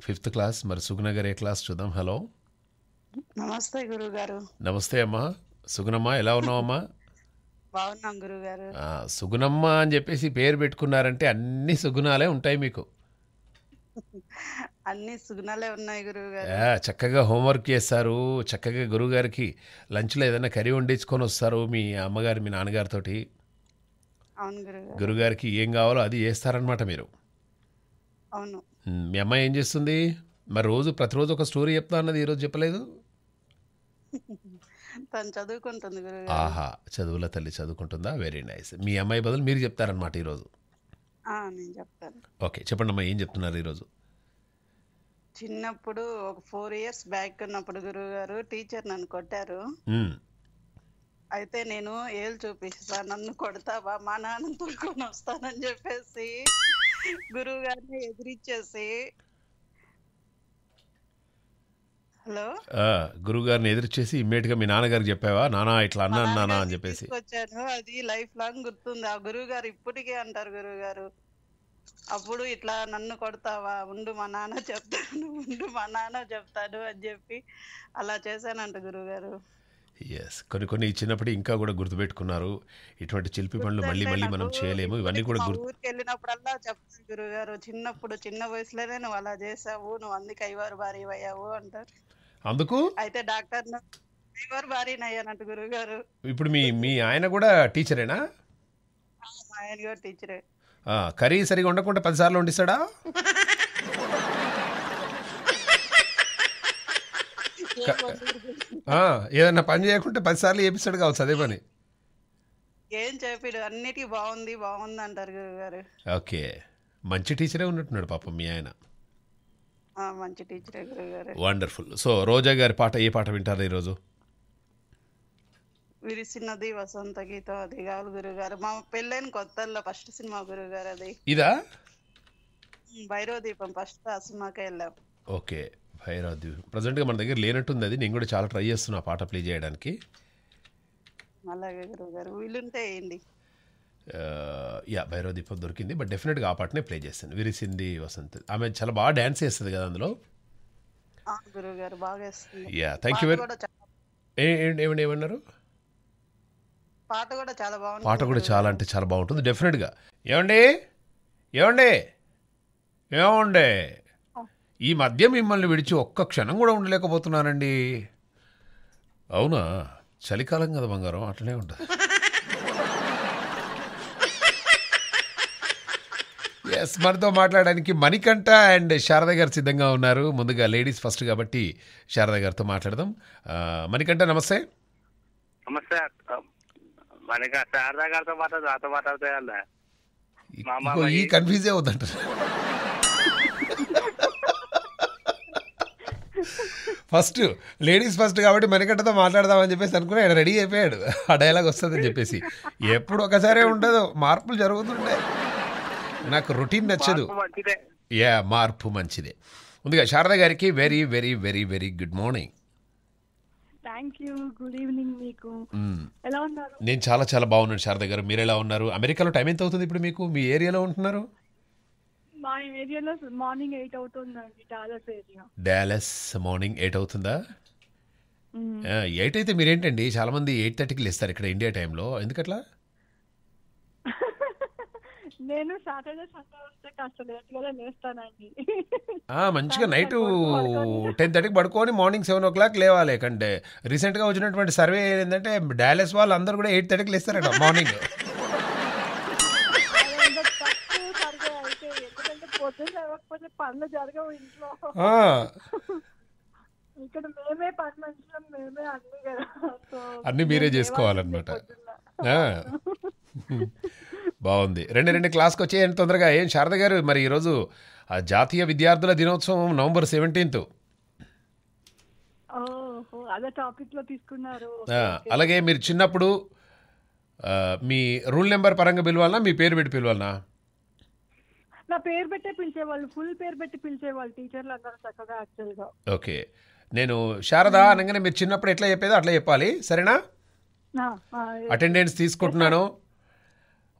ఫిఫ్త్ క్లాస్ మరి సుగుణ గారు ఏ క్లాస్ చూద్దాం హలో నమస్తే గారు నమస్తే అమ్మా సుగుణమ్మా ఎలా ఉన్నావు అమ్మా బాగున్నాం సుగుణమ్మ అని చెప్పేసి పేరు పెట్టుకున్నారంటే అన్ని సుగుణాలే ఉంటాయి మీకు అన్ని సుగుణాలే ఉన్నాయి గురువుగారు చక్కగా హోంవర్క్ చేస్తారు చక్కగా గురువుగారికి లంచ్లో ఏదైనా కర్రీ వండించుకొని వస్తారు మీ అమ్మగారు మీ నాన్నగారితో గురుగారికి ఏం కావాలో అది చేస్తారనమాట మీరు అవును మీ అమ్మాయి ఏం చేస్తుంది మరి రోజు ప్రతిరోజు ఒక స్టోరీ చెప్తా అన్నది ఈరోజు చెప్పలేదు *laughs* తను చదువుకుంటుంది గురుగారు ఆహా చదువుల తల్లి చదువుకుంటుందా వెరీ నైస్ మీ అమ్మాయి బదులు మీరు చెప్తారనమాట ఈరోజు ఆ, నేను చెప్తాను ఓకే చెప్పండి అమ్మా ఏం చెప్తున్నారు ఈరోజు చిన్నప్పుడు ఒక ఫోర్ ఇయర్స్ బ్యాక్ ఉన్నప్పుడు గురువుగారు టీచర్ నన్ను కొట్టారు hmm. అయితే నేను ఏం చూపిస్తా నన్ను కొడతావా మా నాన్న తోడుకొని వస్తానని చెప్పేసి గురువు గారిని ఎదిరించేసి హలో గురువు గారిని ఎదురుచేసి ఇమ్మీడియట్ గా మీ నాన్నగారికి చెప్పావా నానా ఇట్లా అన్నా అన్నా అని చెప్పేసి వచ్చాను అది లైఫ్ లాంగ్ గుర్తుంది ఆ గురువు గారు ఇప్పటికే అంటారు గురువు గారు అప్పుడు ఇట్లా నన్ను కొడతావా ఉండు మా నాన్న చెప్తాను ఉండు మా నాన్న చెప్తాను అని చెప్పి అలా చేశానంట గురువు గారు ఎస్ కొన్ని కొన్ని ఇచ్చినప్పుడు ఇంకా కూడా గుర్తుపెట్టుకున్నారు ఇటువంటి చిలిపి పనులు మళ్ళీ మళ్ళీ మనం చేయలేము ఇవన్నీ కూడా గుర్తు వెళ్ళినప్పుడల్లా చెప్తాను గురువు గారు చిన్నప్పుడు చిన్న వయసులోనే నువ్వు అలా చేసావు నువ్వు అందుకే అయ్యవారు భారీ అయ్యావు అంటారు అందుకు అయితే డాక్టర్ డ్రైవర్ భార్యను అయ్యానంట గారు ఇప్పుడు మీ మీ ఆయన కూడా టీచరేనా ఆయన కూడా టీచరే కర్రీ సరిగా ఉండకుండా పదిసార్లు వండిస్తాడా ఏదన్నా పని చేయకుంటే పదిసార్లు చేపిస్తాడు కావచ్చు అదే పని ఏం చెప్పాడు అన్నిటికీ బాగుంది బాగుంది అంటారు గురువు గారు ఓకే మంచి టీచరే ఉన్నట్టున్నాడు పాపం మీ ఆయన మంచి టీచరే గురుగారు వండర్ఫుల్ సో రోజా గారి పాట ఏ పాట వింటారు ఈరోజు విరిసినది వసంత గీతం అది కావాలి గురుగారు మా పెళ్ళైన కొత్తల్లో ఫస్ట్ సినిమా గురుగారు అది ఇదా భైరవ దీపం ఫస్ట్ ఆ సినిమాకి వెళ్ళాం ఓకే భైరవ దీపం ప్రజెంట్గా మన దగ్గర లేనట్టుంది అది నేను కూడా చాలా ట్రై చేస్తున్నా పాట ప్లే చేయడానికి అలాగే గురుగారు వీలుంటే ఏంటి యా భైరవ దీపం దొరికింది బట్ డెఫినెట్గా ఆ పాటనే ప్లే చేస్తాను విరిసింది వసంత్ ఆమె చాలా బాగా డ్యాన్స్ చేస్తుంది కదా అందులో యా థ్యాంక్ యూ వెరీ ఏమండి ఏమన్నారు పాట కూడా చాలా పాట కూడా చాలా అంటే చాలా బాగుంటుంది డెఫినెట్గా ఏమండి ఏమండి ఏమండి ఈ మధ్య మిమ్మల్ని విడిచి ఒక్క క్షణం కూడా ఉండలేకపోతున్నానండి అవునా చలికాలం కదా బంగారం అట్లనే ఉంటుంది ఎస్ మనతో మాట్లాడడానికి మణికంఠ అండ్ శారద గారు సిద్ధంగా ఉన్నారు ముందుగా లేడీస్ ఫస్ట్ కాబట్టి శారద గారితో మాట్లాడదాం మణికంఠ నమస్తే నమస్తే గారితో మాట్లాడతాయా ఈ కన్ఫ్యూజ్ అవుతుందంట ఫస్ట్ లేడీస్ ఫస్ట్ కాబట్టి మణికంఠతో అని చెప్పేసి అనుకుని ఆయన రెడీ అయిపోయాడు ఆ డైలాగ్ వస్తుందని చెప్పేసి ఎప్పుడు ఒకసారే ఉండదు మార్పులు జరుగుతుండే నాకు రొటీన్ నచ్చదు యా మార్పు మంచిదే ముందుగా శారద గారికి very very very very good morning thank you good evening మీకు hmm. ఎలా ఉన్నారు నేను చాలా చాలా బాగున్నాను శారద గారు మీరు ఎలా ఉన్నారు అమెరికాలో టైం ఎంత అవుతుంది ఇప్పుడు మీకు మీ ఏరియాలో ఉంటున్నారు మా ఏరియాలో మార్నింగ్ ఎయిట్ అవుతుందండి Dallas area Dallas morning eight అవుతుందా ఎయిట్ hmm. అయితే మీరేంటండి చాలా మంది ఎయిట్ థర్టీకి లేస్తారు ఇక్కడ ఇండియా టైంలో ఎందుకట్లా నేను సాటర్డే సండే వస్తే కాస్త లేస్తానండి మంచిగా నైట్ టెన్ థర్టీకి పడుకొని మార్నింగ్ సెవెన్ ఓ క్లాక్ లేవాలి కంటే రీసెంట్ గా వచ్చినటువంటి సర్వే ఏంటంటే డాలస్ వాళ్ళు అందరూ కూడా ఎయిట్ థర్టీకి లేస్తారట మార్నింగ్ అన్ని మీరే చేసుకోవాలన్నమాట *laughs* బాగుంది రెండు రెండు క్లాస్కి వచ్చేయండి తొందరగా ఏం శారద గారు మరి ఈరోజు జాతీయ విద్యార్థుల దినోత్సవం నవంబర్ సెవెంటీన్త్ అలాగే మీరు చిన్నప్పుడు మీ రూల్ నెంబర్ పరంగా పిలవాలనా మీ పేరు పెట్టి పిలవాలనా నా పేరు పెట్టే పిలిచేవాళ్ళు ఫుల్ పేరు పెట్టి పిలిచేవాళ్ళు టీచర్లు అందరూ చక్కగా యాక్చువల్గా ఓకే నేను శారద అనగానే మీరు చిన్నప్పుడు ఎట్లా చెప్పేదో అట్లా చెప్పాలి సరేనా అటెండెన్స్ తీసుకుంటున్నాను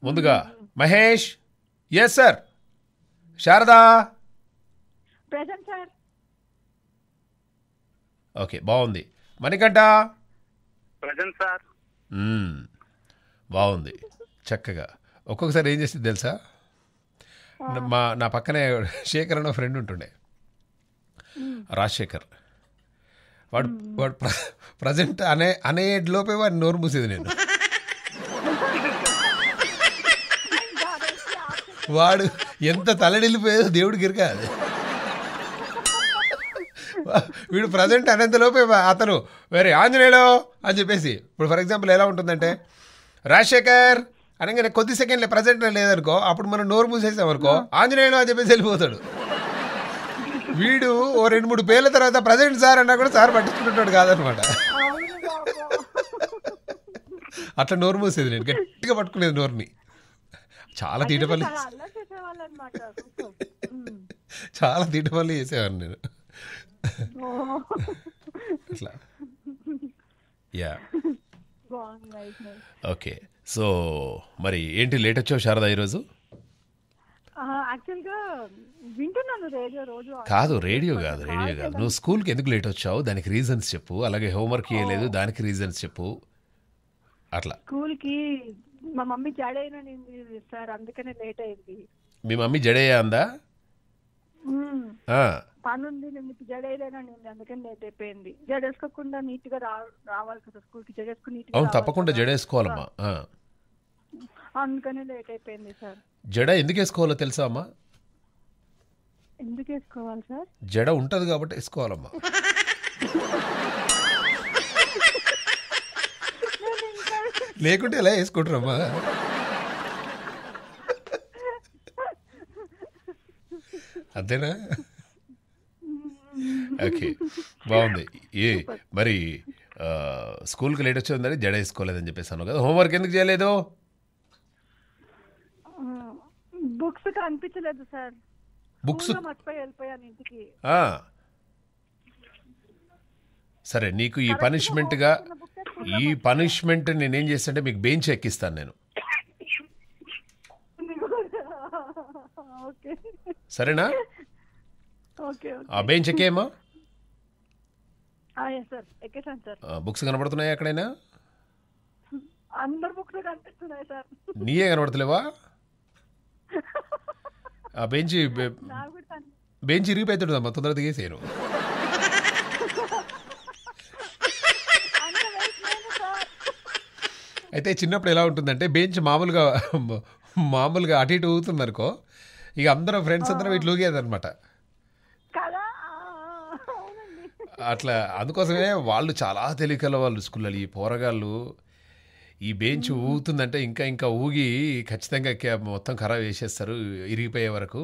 ముందుగా Mahesh yes sir Sharada okay బాగుంది మణికంట సార్ hmm. బాగుంది చక్కగా ఒక్కొక్కసారి ఏం చేస్తుంది తెలుసా మా నా పక్కనే శేఖర్ అన్న ఫ్రెండ్ ఉంటుండే hmm. రాజశేఖర్ వాడు hmm. వాడు ప్ర ప్రజెంట్ *laughs* అనే అనే లోపే వాడిని నోరు మూసేది నేను వాడు ఎంత తలడిల్లిపోయేదో దేవుడు గిరక అది వీడు ప్రజెంట్ అనేంతలోపే అతను వేరే ఆంజనేయుడు అని చెప్పేసి ఇప్పుడు ఫర్ ఎగ్జాంపుల్ ఎలా ఉంటుందంటే రాజశేఖర్ అనగానే కొద్ది సెకండ్లే ప్రజెంట్ లేదనుకో అప్పుడు మనం నోరు మూసేసామనుకో ఆంజనేయుడు అని చెప్పేసి వెళ్ళిపోతాడు వీడు ఓ రెండు మూడు పేర్ల తర్వాత ప్రజెంట్ సార్ అన్నా కూడా సార్ పట్టించుకుంటాడు కాదనమాట అట్లా నోరు మూసేది నేను గట్టిగా పట్టుకునేది నోరుని చాలా తీటపల్లి *laughs* చాలా తీటపల్లి చేసేవాడిని నేను యా ఓకే సో మరి ఏంటి లేట్ వచ్చావు శారదా ఈరోజు కాదు రేడియో కాదు రేడియో కాదు నువ్వు స్కూల్కి ఎందుకు లేట్ వచ్చావు దానికి రీజన్స్ చెప్పు అలాగే హోంవర్క్ ఇవ్వలేదు దానికి రీజన్స్ చెప్పు అట్లా స్కూల్కి మా మమ్మీ మీరు సార్ అందుకనే లేట్ అయింది మీ మమ్మీ జడేయా అందా పని ఉంది మీకు జడేయలేననింది అందుకని లేట్ అయిపోయింది జడేసుకోకుండా నీట్ గా రావాలి కదా స్కూల్ కి జడేసుకుని నీట్ అవును తప్పకుండా జడేసుకోవాలమ్మా అందుకనే లేట్ అయిపోయింది సార్ జడ ఎందుకు వేసుకోవాలో తెలుసా అమ్మా ఎందుకు వేసుకోవాలి సార్ జడ ఉంటది కాబట్టి వేసుకోవాలమ్మా *laughs* లేకుంటే ఎలా వేసుకుంటారమ్మా అంతేనా ఓకే బాగుంది ఏ మరి స్కూల్కి లేట్ వచ్చిందని జడ వేసుకోలేదని అన్నావు కదా హోంవర్క్ ఎందుకు చేయలేదు బుక్స్ కనిపించలేదు సార్ బుక్స్ సరే నీకు ఈ పనిష్మెంట్గా ఈ పనిష్మెంట్ *laughs* నేనేం చేస్తాంటే మీకు బెంచ్ ఎక్కిస్తాను నేను సరేనా ఆ బెంచ్ ఎక్కేమా బుక్స్ కనబడుతున్నాయా ఎక్కడైనా నీయే కనబడతలేవా *laughs* ఆ బెంచ్ బెంచ్ ఇరిగిపోతుందమ్మా తొందరగా దిగేసేయను అయితే చిన్నప్పుడు ఎలా ఉంటుందంటే బెంచ్ మామూలుగా మామూలుగా అటు ఇటు ఊగుతుందనుకో ఇక అందరూ ఫ్రెండ్స్ అందరూ ఇట్లా ఊగేదనమాట అట్లా అందుకోసమే వాళ్ళు చాలా తెలివికల వాళ్ళు స్కూల్లో ఈ పోరగాళ్ళు ఈ బెంచ్ ఊగుతుందంటే ఇంకా ఇంకా ఊగి ఖచ్చితంగా మొత్తం ఖరాబ్ చేసేస్తారు ఇరిగిపోయే వరకు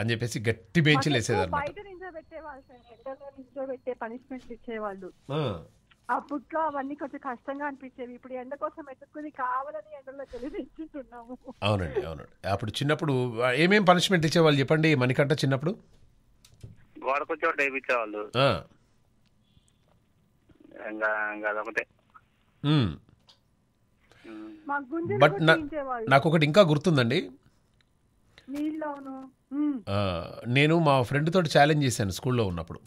అని చెప్పేసి గట్టి బెంచ్లు వేసేదారు ఆ అప్పట్లో అవన్నీ కొంచెం కష్టంగా అనిపించేవి ఇప్పుడు ఎండ కోసం ఎత్తుకుని కావాలని ఎండలో తెలివించుంటున్నాము అవునండి అవునండి అప్పుడు చిన్నప్పుడు ఏమేం పనిష్మెంట్ ఇచ్చేవాళ్ళు చెప్పండి మణికంట చిన్నప్పుడు గోడకు చోట వేయించేవాళ్ళు బట్ నాకు ఒకటి ఇంకా గుర్తుందండి నేను మా ఫ్రెండ్ తోటి ఛాలెంజ్ చేశాను స్కూల్లో ఉన్నప్పుడు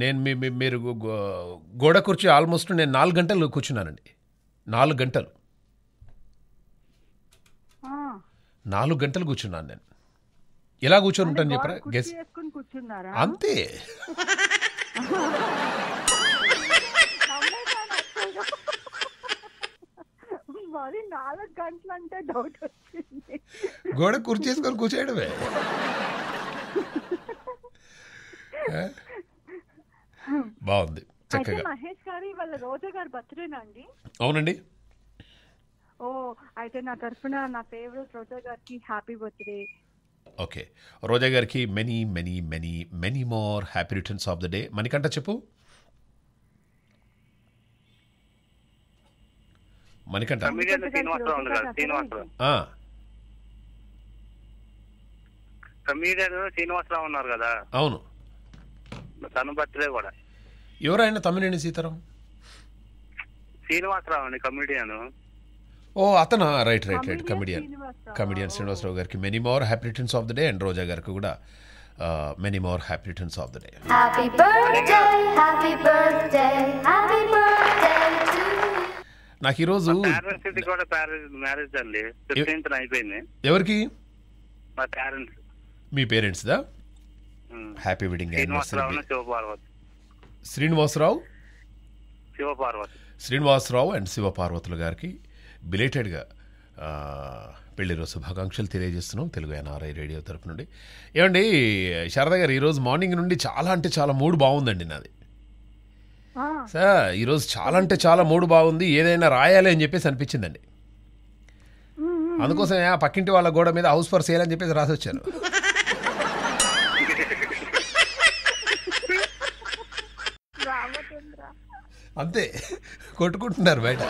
నేను మీ మీరు గోడ కూర్చి ఆల్మోస్ట్ నేను నాలుగు గంటలు కూర్చున్నానండి నాలుగు గంటలు నాలుగు గంటలు కూర్చున్నాను నేను ఎలా కూర్చొని ఉంటాను చెప్పరా గెస్ అంతే *laughs* నాలుగు గంటలు అంటే గోడ కూర్చేసుకొని కూర్చోయడమే *laughs* బాగుంది చక్కగా మహేష్ గారి వాళ్ళ రోజా గారి బర్త్డేనా అండి అవునండి ఓ అయితే నా తరఫున నా ఫేవరెట్ రోజా గారికి హ్యాపీ బర్త్డే ఓకే రోజా గారికి many many many many more happy returns of the day Manikanta చెప్పు మణికంట కమీడియన్ శ్రీనివాసరావు ఉన్నారు కదా అవును తను బర్త్డే కూడా ఎవరైనా తమ్మినేని సీతారాం శ్రీనివాసరావు అండి కమిడియన్ ఓ అతను right right right comedian comedian Srinivasarao గారికి many more happy returns of the day and Roja గారికి కూడా many more happy returns of the day నాకు ఈరోజు మ్యారేజ్ ఎవరికి మీ పేరెంట్స్ మీ పేరెంట్స్దా happy wedding anniversary Srinivasarao Srinivasarao and శివపార్వతులు గారికి బిలేటెడ్గా పెళ్లిరోజు శుభాకాంక్షలు తెలియజేస్తున్నాం తెలుగు ఎన్ఆర్ఐ రేడియో తరపు నుండి ఏమండి శారద గారు ఈరోజు మార్నింగ్ నుండి చాలా అంటే చాలా మూడు బాగుందండి నాది సార్ ఈరోజు చాలా అంటే చాలా మూడు బాగుంది ఏదైనా రాయాలి అని చెప్పేసి అనిపించిందండి అందుకోసం పక్కింటి వాళ్ళ గోడ మీద హౌస్ ఫర్ సేల్ అని చెప్పేసి రాసి వచ్చాను అంతే కొట్టుకుంటున్నారు బయట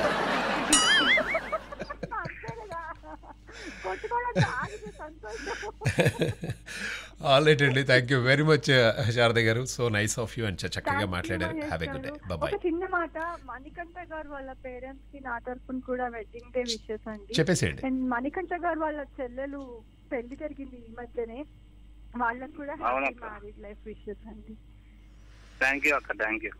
ఆల్ రైట్ అండి thank you very much Sharada garu so nice of you అని చక్కగా మాట్లాడారు హ్యావ్ గుడ్ డే బాబాయ్ చిన్న మాట మణికంఠ గారు వాళ్ళ పేరెంట్స్ కి నా తరఫున కూడా వెడ్డింగ్ డే విషెస్ అండి చెప్పేసేయండి అండ్ మణికంఠ గారు వాళ్ళ చెల్లెలు పెళ్లి జరిగింది ఈ మధ్యనే వాళ్ళకి కూడా హ్యాపీ మ్యారీడ్ లైఫ్ విషెస్ అండి థ్యాంక్ యూ అక్క thank you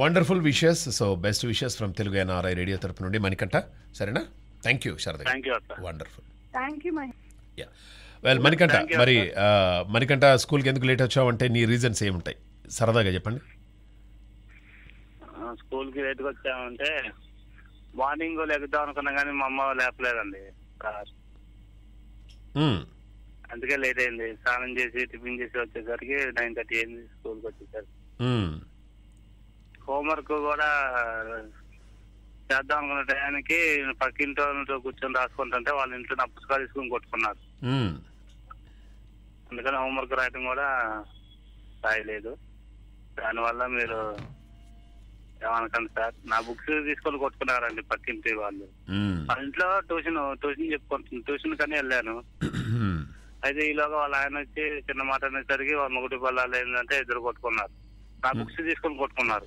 wonderful wishes so best wishes from Telugu NRI radio తరపు నుండి మణికంఠ సరేనా thank you Sharada wonderful thank you well Manikanta మరి మణికంఠ స్కూల్కి ఎందుకు లేట్ వచ్చావంటే నీ రీజన్స్ ఏముంటాయి సరదాగా చెప్పండి స్కూల్కి లేట్ వచ్చామంటే మార్నింగ్ లెగుద్దాం అనుకున్నా కానీ మా అమ్మ లేపలేదండి అందుకే లేట్ అయింది స్నానం చేసి టిఫిన్ చేసి వచ్చేసరికి నైన్ థర్టీ అయింది స్కూల్కి వచ్చేసరికి హోంవర్క్ కూడా చేద్దాం అనుకున్న టయానికి పక్కింటి వాళ్ళతో కూర్చొని రాసుకుంటుంటే వాళ్ళ ఇంట్లో నా పుస్తకాలు తీసుకుని కొట్టుకున్నారు అందుకని హోంవర్క్ రాయటం కూడా రాయలేదు దానివల్ల మీరు ఏమనుకోండి సార్ నా బుక్స్ తీసుకొని కొట్టుకున్నారండి పక్కింటి వాళ్ళు వాళ్ళ ఇంట్లో ట్యూషన్ ట్యూషన్ చెప్పుకుంటున్నాను ట్యూషన్ కానీ వెళ్ళాను *clears throat* అయితే ఈలోగా వాళ్ళ ఆయన వచ్చి చిన్న మాట అనేసరికి వాళ్ళ మొగటి పళ్ళాలు ఏంటంటే ఇద్దరు కొట్టుకున్నారు నా బుక్స్ తీసుకొని కొట్టుకున్నారు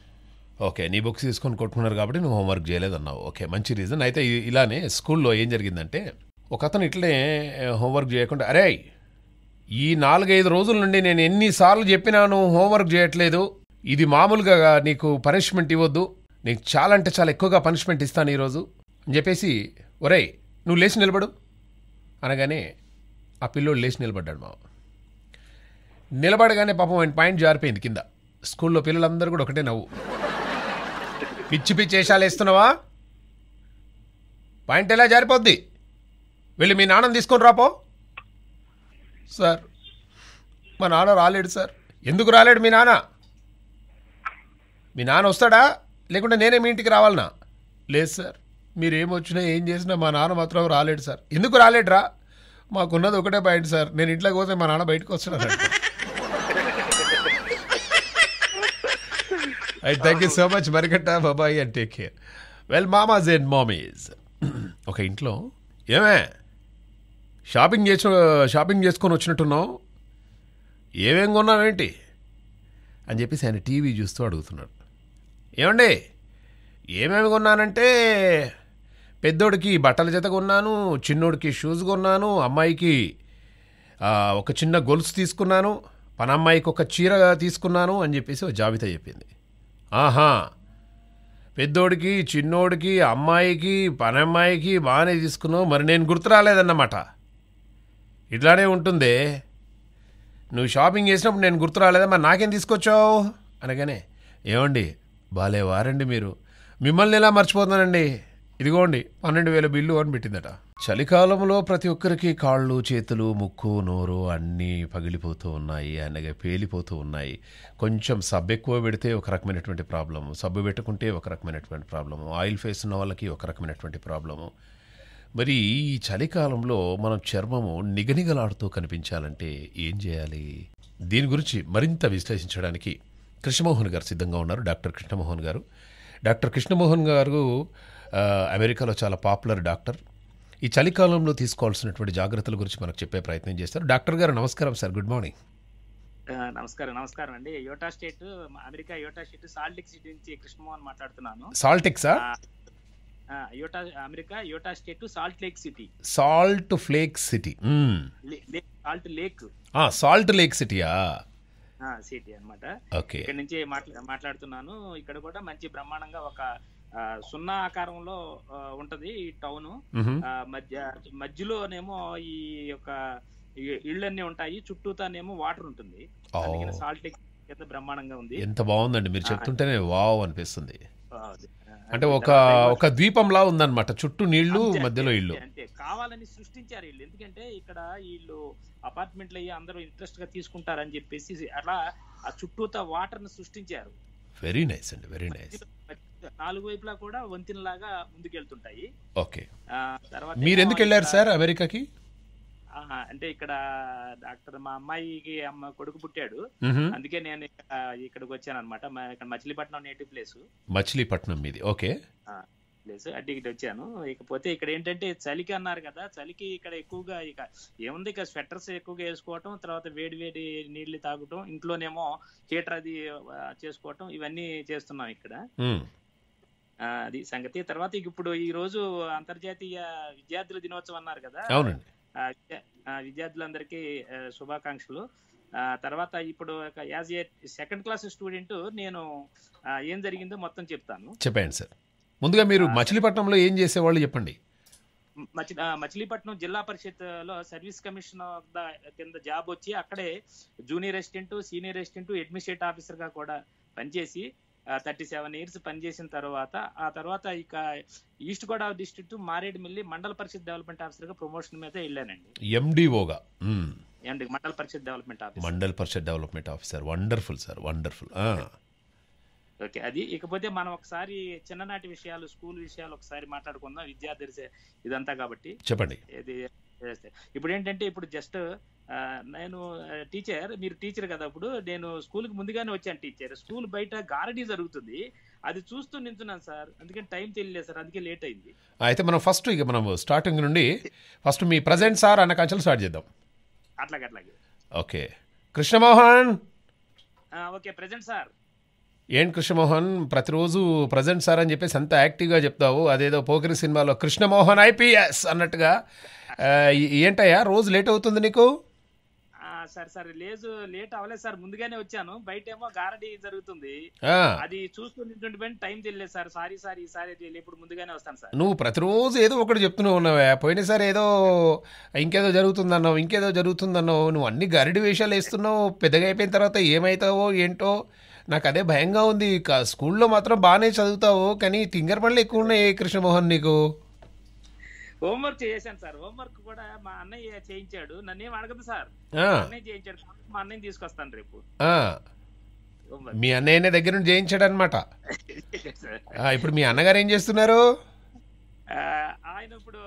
ఓకే నీ బుక్స్ తీసుకొని కొట్టుకున్నారు కాబట్టి నువ్వు హోంవర్క్ చేయలేదన్నావు ఓకే మంచి రీజన్ అయితే ఇలానే స్కూల్లో ఏం జరిగిందంటే ఒక అతను ఇట్లనే హోంవర్క్ చేయకుండా అరే ఈ నాలుగైదు రోజుల నుండి నేను ఎన్నిసార్లు చెప్పినాను హోంవర్క్ చేయట్లేదు ఇది మామూలుగా నీకు పనిష్మెంట్ ఇవ్వద్దు నీకు చాలా అంటే చాలా ఎక్కువగా పనిష్మెంట్ ఇస్తాను ఈరోజు అని చెప్పేసి ఒరే నువ్వు లేచి నిలబడు అనగానే ఆ పిల్లోడు లేచి నిలబడ్డాడు మా నిలబడగానే పాపం ఆయన పాయింట్ జారిపోయింది కింద స్కూల్లో పిల్లలందరూ కూడా ఒకటే నవ్వు పిచ్చి పిచ్చి వేషాలు వేస్తున్నావా పాయింట్ ఎలా జారిపోద్ది వెళ్ళి మీ నాన్నని తీసుకొని రాపో సార్ మా నాన్న రాలేడు సార్ ఎందుకు రాలేడు మీ నాన్న మీ నాన్న వస్తాడా లేకుంటే నేనే మీ ఇంటికి రావాలనా లేదు సార్ మీరేమొచ్చినా ఏం చేసినా మా నాన్న మాత్రం రాలేడు సార్ ఎందుకు రాలేడు రా మాకున్నది ఒకటే పాయింట్ సార్ నేను ఇంట్లోకి పోతే మా నాన్న బయటకు వస్తున్నాడు I thank you so much మరికట్ట బాబాయ్ అండ్ టేక్ కేర్ వెల్ మామాజ్ అండ్ మామీజ్ ఒక ఇంట్లో ఏమే షాపింగ్ చేసు షాపింగ్ చేసుకొని వచ్చినట్టున్నావు ఏమేం కొన్నావేంటి అని చెప్పేసి ఆయన టీవీ చూస్తూ అడుగుతున్నాడు ఏమండి ఏమేమి కొన్నానంటే పెద్దోడికి బట్టల జత కొన్నాను చిన్నోడికి షూస్ కొన్నాను అమ్మాయికి ఒక చిన్న గొలుసు తీసుకున్నాను పనమ్మాయికి ఒక చీర తీసుకున్నాను అని చెప్పేసి ఒక జాబితా చెప్పింది ఆహా పెద్దోడికి చిన్నోడికి అమ్మాయికి పనమ్మాయికి బాగానే తీసుకున్నావు మరి నేను గుర్తు రాలేదన్నమాట ఇట్లానే ఉంటుందే నువ్వు షాపింగ్ చేసినప్పుడు నేను గుర్తు రాలేదా మరి నాకేం తీసుకొచ్చావు అనగానే ఏమండి బాలే వారండి మీరు మిమ్మల్ని ఎలా మర్చిపోతానండి ఇదిగోండి పన్నెండు వేల బిల్లు అని పెట్టిందట చలికాలంలో ప్రతి ఒక్కరికి కాళ్ళు చేతులు ముక్కు నోరు అన్నీ పగిలిపోతూ ఉన్నాయి అనగా పేలిపోతూ ఉన్నాయి కొంచెం సబ్బు ఎక్కువ పెడితే ఒక రకమైనటువంటి ప్రాబ్లము సబ్బు పెట్టుకుంటే ఒక రకమైనటువంటి ప్రాబ్లము ఆయిల్ ఫేస్ ఉన్న వాళ్ళకి ఒక రకమైనటువంటి ప్రాబ్లము మరి ఈ చలికాలంలో మనం చర్మము నిగనిగలాడుతూ కనిపించాలంటే ఏం చేయాలి దీని గురించి మరింత విశ్లేషించడానికి కృష్ణమోహన్ గారు సిద్ధంగా ఉన్నారు డాక్టర్ కృష్ణమోహన్ గారు డాక్టర్ కృష్ణమోహన్ గారు అమెరికాలో చాలా పాపులర్ డాక్టర్ ఈ చలికాలంలో తీసుకోవాల్సినటువంటి జాగ్రత్తల గురించి మనకు చెప్పే ప్రయత్నం చేస్తారు డాక్టర్ గారు నమస్కారం సార్ గుడ్ మార్నింగ్ నమస్కారం నమస్కారం అండి Utah state America Utah state Salt Lake City నుంచి కృష్ణమోహన్ మాట్లాడుతున్నాను సాల్టిక్సా Utah America Utah state Salt Lake City Salt Flake City Salt Lake Salt Lake సిటీయా సిటీ అనమాట ఇక్కడ నుంచి మాట్లాడుతున్నాను ఇక్కడ కూడా మంచి బ్రహ్మాండంగా ఒక సున్నా ఆకారంలో ఉంటది ఈ టౌన్ మధ్య మధ్యలోనేమో ఈ యొక్క ఇళ్ళన్నీ ఉంటాయి చుట్టూతానేమో వాటర్ ఉంటుంది సాల్ట్ ఎంత బ్రహ్మాండంగా ఉంది ఎంత బాగుందండి మీరు చెప్తుంటేనే వావ్ అనిపిస్తుంది అంటే ఒక ఒక ద్వీపంలా ఉందన్నమాట చుట్టూ నీళ్లు మధ్యలో ఇల్లు అంతే కావాలని సృష్టించారు వీళ్ళు ఎందుకంటే ఇక్కడ వీళ్ళు అపార్ట్మెంట్లు అయ్యి అందరూ ఇంట్రెస్ట్ గా తీసుకుంటారని చెప్పేసి అలా ఆ చుట్టూతా వాటర్ ని సృష్టించారు వెరీ నైస్ అండి వెరీ నైస్ నాలుగు వైపులా కూడా లాగా ముందుకెళ్తుంటాయి ఓకే తర్వాత మీరు ఎందుకు వెళ్ళారు సార్ అమెరికాకి అంటే ఇక్కడ డాక్టర్ మా అమ్మాయికి అమ్మ కొడుకు పుట్టాడు అందుకే నేను ఇక్కడికి వచ్చాను అనమాట ఇక్కడ మచిలీపట్నం నేటివ్ ప్లేస్ మచిలీపట్నం మీది ఓకే ప్లేస్ అంటే ఇక్కడ వచ్చాను ఇకపోతే ఇక్కడ ఏంటంటే చలికి అన్నారు కదా చలికి ఇక్కడ ఎక్కువగా ఇక ఏముంది ఇక స్వెటర్స్ ఎక్కువగా వేసుకోవటం తర్వాత వేడి వేడి నీళ్లు తాగటం ఇంట్లోనేమో హీటర్ అది చేసుకోవటం ఇవన్నీ చేస్తున్నాం ఇక్కడ అది సంగతి తర్వాత ఇప్పుడు ఈ రోజు అంతర్జాతీయ విద్యార్థుల దినోత్సవం అన్నారు కదా అవునండి విద్యార్థులందరికీ శుభాకాంక్షలు తర్వాత ఇప్పుడు as a second class student నేను ఏం జరిగిందో మొత్తం చెప్తాను చెప్పండి సార్ ముందుగా మీరు మచిలీపట్నంలో ఏం చేసేవాళ్ళు చెప్పండి మచిలీపట్నం జిల్లా పరిషత్ లో సర్వీస్ కమిషన్ కింద జాబ్ వచ్చి అక్కడే junior assistant senior assistant administrative officer గా కూడా పనిచేసి థర్టీ సెవెన్ ఇయర్స్ పనిచేసిన తర్వాత ఆ తర్వాత ఇక east Godavari district Maredumilli mandal parishad development officer గా ప్రమోషన్ మీద వెళ్ళానండి ఎండిఓగా ఎండి hmm. మండల parishad development officer mandal parishad development officer wonderful sir wonderful okay అది ఇకపోతే మనం ఒకసారి చిన్ననాటి విషయాలు స్కూల్ విషయాలు ఒకసారి మాట్లాడుకుందాం విద్యార్థి ఇదంతా కాబట్టి చెప్పండి ఇప్పుడు ఏంటంటే ఇప్పుడు జస్ట్ నేను టీచర్ మీరు టీచర్ కదా అప్పుడు నేను స్కూల్కి ముందుగానే వచ్చాను టీచర్ స్కూల్ బయట గారడీ జరుగుతుంది అది చూస్తూ నించున్నాను సార్ అందుకని టైం తెలియలేదు సార్ అందుకే లేట్ అయింది అయితే మనం ఫస్ట్ ఇక మనం స్టార్టింగ్ నుండి ఫస్ట్ మీ ప్రజెంట్ సార్ అన్న కంచెలు స్టార్ట్ చేద్దాం అట్లాగే అట్లాగే okay Krishnamohan okay present sir ఏం కృష్ణమోహన్ ప్రతిరోజు ప్రజెంట్ సార్ అని చెప్పేసి అంత యాక్టివ్గా చెప్తావు అదేదో పోకిరి సినిమాలో కృష్ణమోహన్ ఐపీఎస్ అన్నట్టుగా ఏంటయ్యా రోజు లేట్ అవుతుంది నీకు సార్ సార్ లేదు లేట్ అవ్వలేదు సార్ ముందుగానే వచ్చాను బయట ఏమో గారడీ జరుగుతుంది అది చూస్తున్నటువంటి టైం తెలియలేదు సార్ సారీ సార్ ఈసారి ఇప్పుడు ముందుగానే వస్తాను సార్ నువ్వు ప్రతిరోజు ఏదో ఒకటి చెప్తున్నావు ఉన్నావా పోయినసారి ఏదో ఇంకేదో అన్నావు ఇంకేదో జరుగుతుందన్నావు నువ్వు అన్ని గారడి వేషాలు వేస్తున్నావు పెద్దగా అయిపోయిన తర్వాత ఏమైతావో ఏంటో నాకు అదే భయంగా ఉంది స్కూల్లో మాత్రం బాగానే చదువుతావు కానీ ఫింగర్ పనులు ఎక్కువ ఉన్నాయి కృష్ణమోహన్ నీకు హోంవర్క్ చేశాను సార్ హోంవర్క్ కూడా మా అన్నయ్య చేయించాడు నన్నేం అడగదు సార్ అన్నయ్య చేయించాడు మా అన్నయ్య తీసుకొస్తాను రేపు మీ అన్నయ్య దగ్గర నుండి చేయించాడు అనమాట *laughs* ఇప్పుడు మీ అన్నగారు ఏం చేస్తున్నారు ఆయన ఇప్పుడు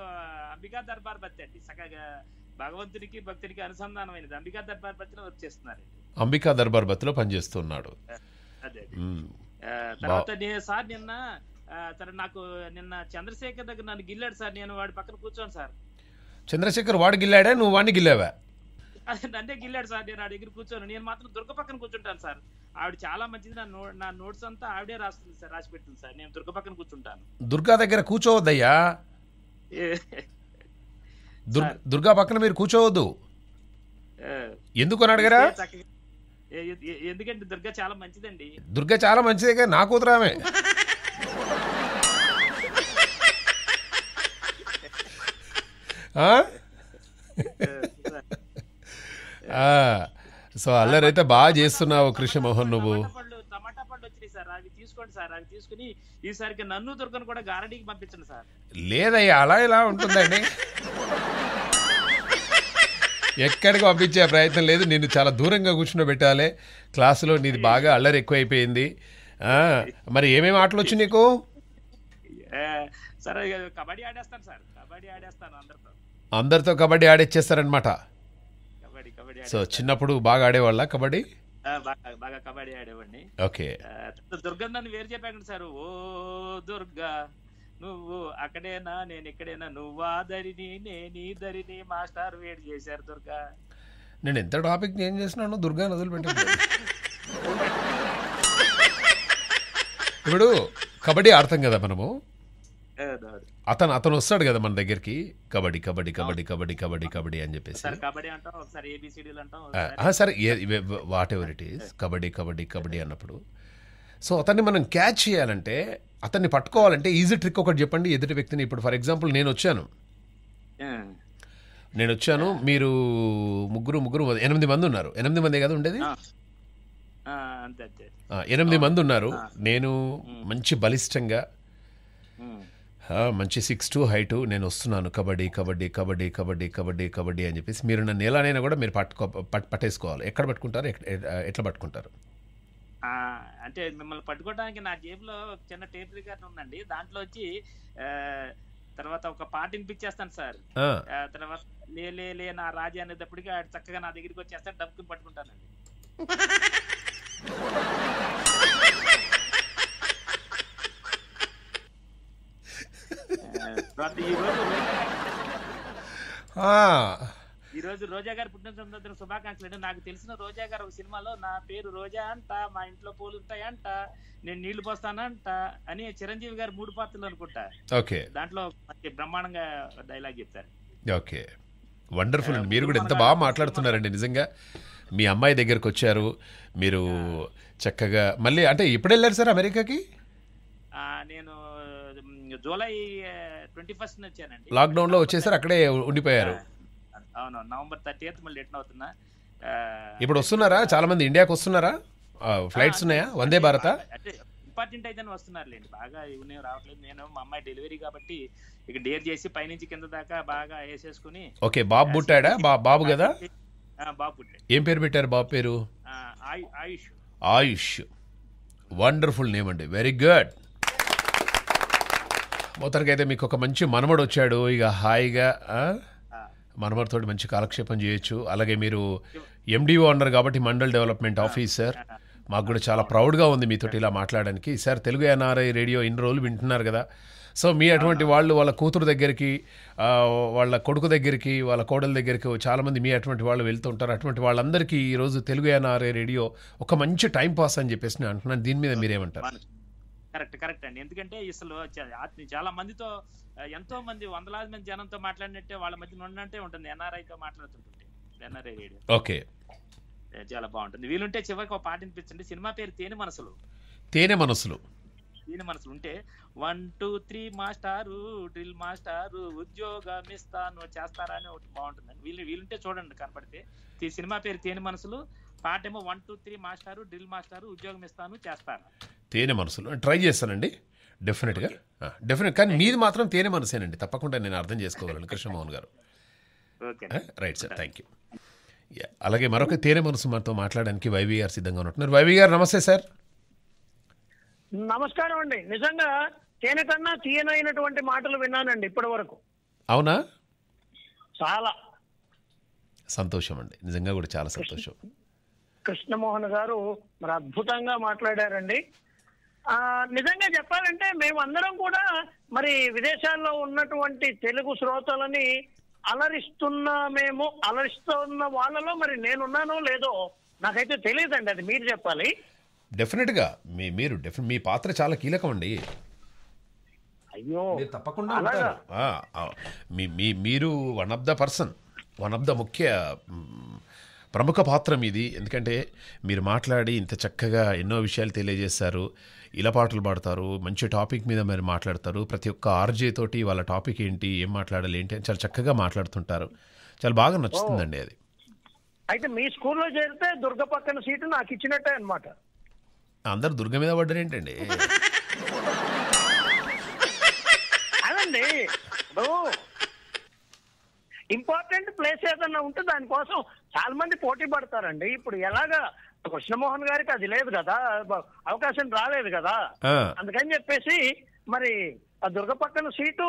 అంబికా దర్బార్ భక్తి అండి భగవంతుడికి భగవంతునికి భక్తునికి అనుసంధానమైనది అంబికా దర్బార్ భక్తిలో వర్క్ చేస్తున్నారు అంబికా దర్బార్ బతిలో పనిచేస్తున్నాడు సార్ నిన్న నాకు నిన్న చంద్రశేఖర్ దగ్గర నన్ను గిల్లాడు సార్ నేను వాడి పక్కన కూర్చోను సార్ చంద్రశేఖర్ వాడు గిల్లాడే నువ్వు వాడిని గిల్లావా అంటే గిల్లాడు సార్ నేను ఆ దగ్గర కూర్చోను నేను మాత్రం దుర్గ పక్కన కూర్చుంటాను సార్ ఆవిడ చాలా మంచిది నా నోట్ నా నోట్స్ అంతా ఆవిడే రాస్తుంది సార్ రాసి పెట్టింది సార్ నేను దుర్గ పక్కన కూర్చుంటాను దుర్గా దగ్గర కూర్చోవద్దయ్యా దుర్గా పక్కన మీరు కూర్చోవద్దు ఎందుకు అని అడిగారా ఎందుకంటే దుర్గా చాలా మంచిదండి దుర్గ చాలా మంచిదే కానీ నా కూతురు ఆమె సో అల్లరైతే బాగా చేస్తున్నావు కృష్ణమోహన్ నువ్వు టమాటా పండు సార్ తీసుకోండి సార్ తీసుకుని ఈసారికి నన్ను కూడా పంపించండి సార్ లేదయ్యా అలా ఇలా ఉంటుందండి ఎక్కడికి పంపించే ప్రయత్నం లేదు నిన్ను చాలా దూరంగా కూర్చుండబెట్టాలి క్లాసులో నీది బాగా అల్లరి ఎక్కువైపోయింది మరి ఏమేమి ఆటలు వచ్చు నీకు కబడ్డీ ఆడేస్తాను సార్ కబడ్డీ ఆడేస్తాను అందరితో అందరితో కబడ్డీ ఆడేచ్చేస్తారనమాట సో చిన్నప్పుడు బాగా ఆడేవాళ్ళ కబడ్డీ బాగా కబడ్డీ ఆడేవాడిని ఓకే దుర్గంధాన్ని వేరు చెప్పాను సార్ ఓ దుర్గా నువ్వు అక్కడేనా నేను ఇక్కడేనా నువ్వా దరిని నేను ఈ దరిని మాస్టర్ వేడి చేశారు దుర్గా నేను ఎంత టాపిక్ ఏం చేసినాను దుర్గా నదులు పెట్టాను ఇప్పుడు కబడ్డీ ఆడతాం కదా మనము అతను అతను వస్తాడు కదా మన దగ్గరికి కబడ్డీ కబడ్డీ కబడ్డీ కబడ్డీ కబడ్డీ కబడ్డీ అని చెప్పేసి సరే whatever it is kabaddi kabaddi kabaddi అన్నప్పుడు సో అతన్ని మనం క్యాచ్ చేయాలంటే అతన్ని పట్టుకోవాలంటే ఈజీ ట్రిక్ ఒకటి చెప్పండి ఎదుటి వ్యక్తిని ఇప్పుడు ఫర్ ఎగ్జాంపుల్ నేను వచ్చాను నేను వచ్చాను మీరు ముగ్గురు ముగ్గురు ఎనిమిది మంది ఉన్నారు ఎనిమిది మంది కదా ఉండేది ఎనిమిది మంది ఉన్నారు నేను మంచి బలిష్టంగా మంచి సిక్స్ టూ హైట్ నేను వస్తున్నాను కబడ్డీ కబడ్డీ కబడ్డీ కబడ్డీ కబడ్డీ కబడ్డీ అని చెప్పేసి మీరు నన్ను ఎలానైనా కూడా మీరు పట్టుకో పట్టేసుకోవాలి ఎక్కడ పట్టుకుంటారు ఎట్లా పట్టుకుంటారు అంటే మిమ్మల్ని పట్టుకోవడానికి నా జేబులో చిన్న టేప్ రికార్డ్ ఉందండి దాంట్లో వచ్చి తర్వాత ఒక పాట వినిపించేస్తాను సార్ తర్వాత లే లే లే నా రాజా అనేటప్పటికి ఆడు చక్కగా నా దగ్గరికి వచ్చేస్తాను డబ్బుకి పట్టుకుంటానండి *laughs* ఈరోజు ఈ రోజు రోజా గారు పుట్టిన సందర్భంలో శుభాకాంక్షలు నాకు తెలిసిన రోజా గారు ఒక సినిమాలో నా పేరు రోజా అంట మా ఇంట్లో పూలు ఉంటాయంట నేను నీళ్లు పోస్తానంట అని చిరంజీవి గారు మూడు పాత్రలు అనుకుంటా ఓకే దాంట్లో బ్రహ్మాండంగా డైలాగ్ చెప్తారు ఓకే వండర్ఫుల్ అండి మీరు కూడా ఎంత బాగా మాట్లాడుతున్నారండి నిజంగా మీ అమ్మాయి దగ్గరకు వచ్చారు మీరు చక్కగా మళ్ళీ అంటే ఎప్పుడు వెళ్ళారు సార్ అమెరికాకి నేను జూలై ట్వంటీ ఫస్ట్ వచ్చానండి లాక్డౌన్లో వచ్చేసారు అక్కడే ఉండిపోయారు అవును నవంబర్ థర్టీ ఎయిత్ మళ్ళీ రిటర్న్ అవుతున్నా ఇప్పుడు వస్తున్నారా చాలా మంది ఇండియాకి వస్తున్నారా ఫ్లైట్స్ ఉన్నాయా వందే భారత అంటే ఇంపార్టెంట్ అయితే లేండి బాగా ఇవన్నీ రావట్లేదు నేను మా అమ్మాయి డెలివరీ కాబట్టి ఇక డేర్ చేసి పైనుంచి కింద దాకా బాగా వేసేసుకుని ఓకే బాబు పుట్టాడా బాబు కదా బాబు ఏం పేరు పెట్టారు బాబు పేరు ఆయుష్ ఆయుష్ వండర్ఫుల్ నేమ్ అండి వెరీ గుడ్ మొత్తానికి అయితే మీకు ఒక మంచి మనమడు వచ్చాడు ఇక హాయిగా మనవరితో మంచి కాలక్షేపం చేయొచ్చు అలాగే మీరు ఎండిఓ అన్నారు కాబట్టి మండల్ డెవలప్మెంట్ ఆఫీసర్ మాకు కూడా చాలా ప్రౌడ్గా ఉంది మీతో ఇలా మాట్లాడడానికి సార్ తెలుగు ఎన్ఆర్ఐ రేడియో ఇన్ని రోజులు వింటున్నారు కదా సో మీ అటువంటి వాళ్ళు వాళ్ళ కూతురు దగ్గరికి వాళ్ళ కొడుకు దగ్గరికి వాళ్ళ కోడల దగ్గరికి చాలామంది మీ అటువంటి వాళ్ళు వెళ్తుంటారు అటువంటి వాళ్ళందరికీ ఈరోజు తెలుగు ఎన్ఆర్ఐ రేడియో ఒక మంచి టైం పాస్ అని చెప్పేసి నేను అంటున్నాను దీని మీద మీరేమంటారు కరెక్ట్ కరెక్ట్ అండి ఎందుకంటే ఇసలు చాలా మందితో ఎంతో మంది వందలాది మంది జనంతో మాట్లాడినట్టే వాళ్ళ మధ్య ఉన్నట్టే ఉంటుంది ఎన్ఆర్ఐతో మాట్లాడుతుంటుంటే ఎన్ఆర్ఐ రేడియో ఓకే చాలా బాగుంటుంది వీలుంటే చివరికి ఒక పాట వినిపించండి సినిమా పేరు తేనె మనసులు తేనె మనసులు తేనె మనసులు ఉంటే వన్ టూ త్రీ మాస్టారు డ్రిల్ మాస్టారు ఉద్యోగం ఇస్తాను చేస్తారా అని ఒకటి బాగుంటుంది వీళ్ళు వీలుంటే చూడండి కనపడితే సినిమా పేరు తేనె మనసులు పార్ట్ ఏమో వన్ టూ త్రీ మాస్టారు డ్రిల్ మాస్టారు ఉద్యోగం ఇస్తాను చేస్తాను తేనె మనసులు ట్రై చేస్తానండి డెఫినెట్గా డెఫినెట్ కానీ మీది మాత్రం తేనె మనసేనండి తప్పకుండా నేను అర్థం చేసుకోవాలండి కృష్ణమోహన్ గారు రైట్ సార్ థ్యాంక్ యూ అలాగే మరొక తేనె మనసు మనతో మాట్లాడడానికి వైవి గారు సిద్ధంగా ఉంటున్నారు వైవి గారు నమస్తే సార్ నమస్కారం అండి నిజంగా తేనె కన్నా తీయనైనటువంటి మాటలు విన్నానండి ఇప్పటి వరకు అవునా చాలా సంతోషం అండి నిజంగా కూడా చాలా సంతోషం కృష్ణమోహన్ గారు మరి అద్భుతంగా మాట్లాడారండి ఆ నిజంగా చెప్పాలంటే మేమందరం కూడా మరి విదేశాల్లో ఉన్నటువంటి తెలుగు శ్రోతలని అలరిస్తున్నామేమో అలరిస్తున్న వాళ్ళలో మరి నేనున్నానో లేదో నాకైతే తెలియదండి అది మీరు చెప్పాలి గా మీ మీరు మీ పాత్ర చాలా కీలకం అండి అయ్యో తప్పకుండా మీ మీ- మీరు one of the person one of the ముఖ్య ప్రముఖ పాత్ర మీది ఎందుకంటే మీరు మాట్లాడి ఇంత చక్కగా ఎన్నో విషయాలు తెలియజేశారు ఇలా పాటలు పాడతారు మంచి టాపిక్ మీద మీరు మాట్లాడతారు ప్రతి ఒక్క ఆర్జే తోటి వాళ్ళ టాపిక్ ఏంటి ఏం మాట్లాడాలి ఏంటి అని చాలా చక్కగా మాట్లాడుతుంటారు చాలా బాగా నచ్చుతుందండి అది అయితే మీ స్కూల్లో చేరితే దుర్గ పక్కన సీటు నాకు ఇచ్చినట్టే అనమాట అందరు దుర్గ మీద పడ్డారు ఏంటండి అదండి ఇంపార్టెంట్ ప్లేస్ ఏదన్నా ఉంటే దానికోసం చాలా మంది పోటీ పడతారండి ఇప్పుడు ఎలాగా కృష్ణమోహన్ గారికి అది లేదు కదా అవకాశం రాలేదు కదా అందుకని చెప్పేసి మరి ఆ దుర్గ పక్కన సీటు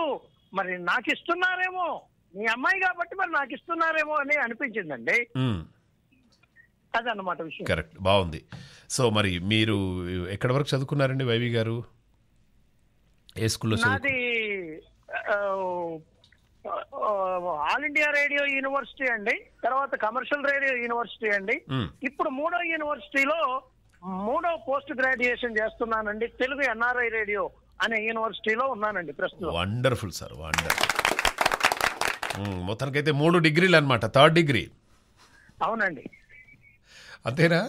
మరి నాకు ఇస్తున్నారేమో మీ అమ్మాయి కాబట్టి మరి నాకు ఇస్తున్నారేమో అని అనిపించిందండి అదన్నమాట విషయం కరెక్ట్ బాగుంది సో మరి మీరు ఎక్కడ వరకు చదువుకున్నారండి వైవి గారు ఏ స్కూల్లో నాది ఆల్ ఇండియా రేడియో యూనివర్సిటీ అండి తర్వాత కమర్షియల్ రేడియో యూనివర్సిటీ అండి ఇప్పుడు మూడో యూనివర్సిటీలో మూడో పోస్ట్ గ్రాడ్యుయేషన్ చేస్తున్నానండి తెలుగు ఎన్ఆర్ఐ రేడియో అనే యూనివర్సిటీలో ఉన్నానండి ప్రస్తుతం వండర్ఫుల్ సార్ వండర్ఫుల్ మొత్తానికైతే మూడు డిగ్రీలు అనమాట థర్డ్ డిగ్రీ అవునండి అంతేనా